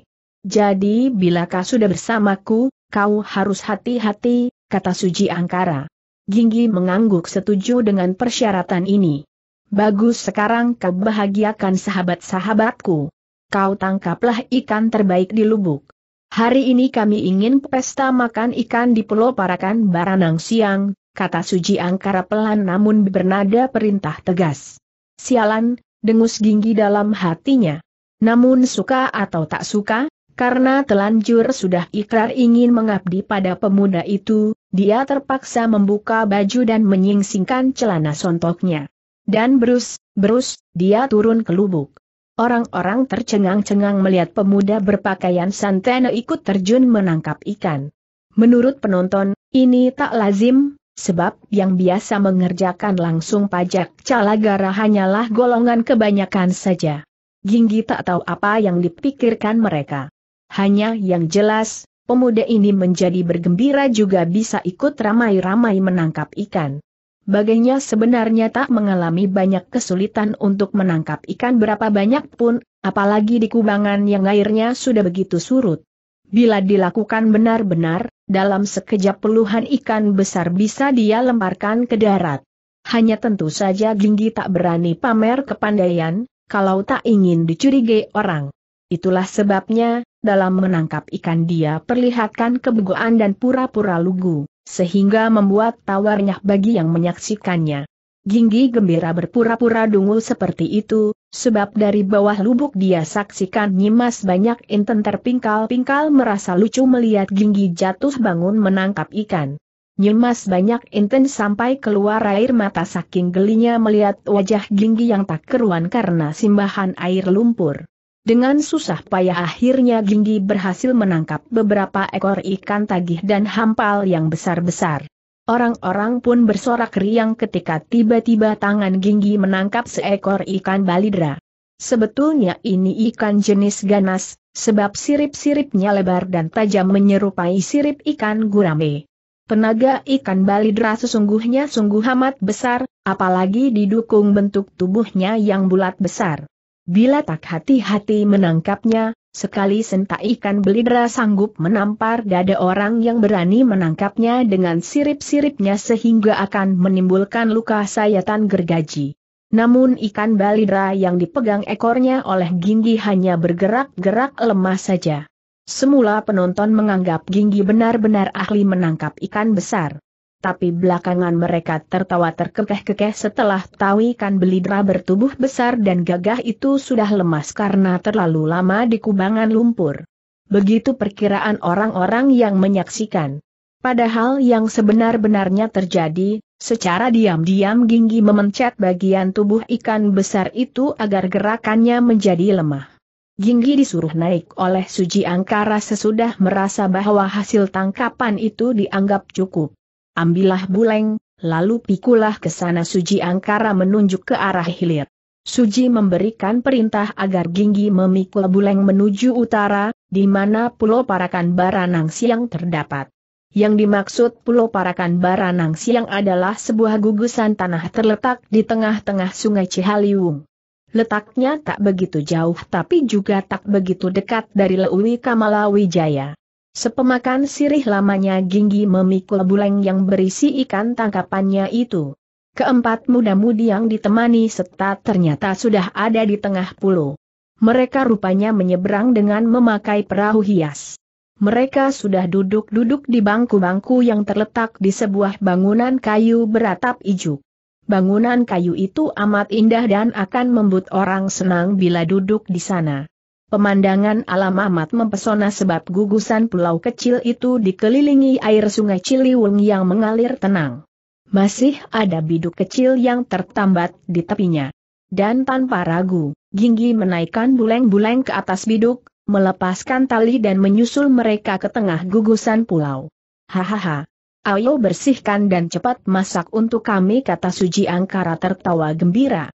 S1: Jadi bila kau sudah bersamaku, kau harus hati-hati, kata Suji Angkara. Ginggi mengangguk setuju dengan persyaratan ini. Bagus sekarang kau bahagiakan sahabat-sahabatku. Kau tangkaplah ikan terbaik di lubuk. Hari ini kami ingin pesta makan ikan di Pulau Parakan Baranang Siang, kata Suji Angkara pelan namun bernada perintah tegas. Sialan, dengus ginggi dalam hatinya. Namun suka atau tak suka, karena telanjur sudah ikrar ingin mengabdi pada pemuda itu, dia terpaksa membuka baju dan menyingsingkan celana sontoknya. Dan berus, berus, dia turun ke lubuk. Orang-orang tercengang-cengang melihat pemuda berpakaian santana ikut terjun menangkap ikan. Menurut penonton, ini tak lazim, sebab yang biasa mengerjakan langsung pajak calagara hanyalah golongan kebanyakan saja. Ginggi tak tahu apa yang dipikirkan mereka. Hanya yang jelas, pemuda ini menjadi bergembira juga bisa ikut ramai-ramai menangkap ikan bagainya sebenarnya tak mengalami banyak kesulitan untuk menangkap ikan berapa banyak pun, apalagi di kubangan yang airnya sudah begitu surut. Bila dilakukan benar-benar, dalam sekejap puluhan ikan besar bisa dia lemparkan ke darat. Hanya tentu saja Ginggi tak berani pamer kepandaian, kalau tak ingin dicurigai orang. Itulah sebabnya, dalam menangkap ikan dia perlihatkan kebegoan dan pura-pura lugu sehingga membuat tawarnya bagi yang menyaksikannya. Ginggi gembira berpura-pura dungu seperti itu, sebab dari bawah lubuk dia saksikan Nyimas banyak inten terpingkal-pingkal merasa lucu melihat Ginggi jatuh bangun menangkap ikan. Nyimas banyak inten sampai keluar air mata saking gelinya melihat wajah Ginggi yang tak keruan karena simbahan air lumpur. Dengan susah payah akhirnya Ginggi berhasil menangkap beberapa ekor ikan tagih dan hampal yang besar-besar. Orang-orang pun bersorak riang ketika tiba-tiba tangan Ginggi menangkap seekor ikan balidra. Sebetulnya ini ikan jenis ganas, sebab sirip-siripnya lebar dan tajam menyerupai sirip ikan gurame. Tenaga ikan balidra sesungguhnya sungguh amat besar, apalagi didukung bentuk tubuhnya yang bulat besar. Bila tak hati-hati menangkapnya, sekali sentak ikan belidra sanggup menampar dada orang yang berani menangkapnya dengan sirip-siripnya sehingga akan menimbulkan luka sayatan gergaji. Namun ikan belidra yang dipegang ekornya oleh Ginggi hanya bergerak-gerak lemah saja. Semula penonton menganggap Ginggi benar-benar ahli menangkap ikan besar tapi belakangan mereka tertawa terkekeh-kekeh setelah tahu ikan belidra bertubuh besar dan gagah itu sudah lemas karena terlalu lama di kubangan lumpur. Begitu perkiraan orang-orang yang menyaksikan. Padahal yang sebenar-benarnya terjadi, secara diam-diam Ginggi memencet bagian tubuh ikan besar itu agar gerakannya menjadi lemah. Ginggi disuruh naik oleh Suji Angkara sesudah merasa bahwa hasil tangkapan itu dianggap cukup ambillah buleng, lalu pikulah ke sana Suji Angkara menunjuk ke arah hilir. Suji memberikan perintah agar Ginggi memikul buleng menuju utara, di mana Pulau Parakan Baranang Siang terdapat. Yang dimaksud Pulau Parakan Baranang Siang adalah sebuah gugusan tanah terletak di tengah-tengah sungai Cihaliwung. Letaknya tak begitu jauh tapi juga tak begitu dekat dari Lewi Kamala Wijaya. Sepemakan sirih lamanya Ginggi memikul buleng yang berisi ikan tangkapannya itu. Keempat muda-mudi yang ditemani serta ternyata sudah ada di tengah pulau. Mereka rupanya menyeberang dengan memakai perahu hias. Mereka sudah duduk-duduk di bangku-bangku yang terletak di sebuah bangunan kayu beratap ijuk. Bangunan kayu itu amat indah dan akan membuat orang senang bila duduk di sana. Pemandangan alam amat mempesona sebab gugusan pulau kecil itu dikelilingi air sungai Ciliwung yang mengalir tenang. Masih ada biduk kecil yang tertambat di tepinya. Dan tanpa ragu, Ginggi menaikkan buleng-buleng ke atas biduk, melepaskan tali dan menyusul mereka ke tengah gugusan pulau. Hahaha. Ayo bersihkan dan cepat masak untuk kami kata Suji Angkara tertawa gembira.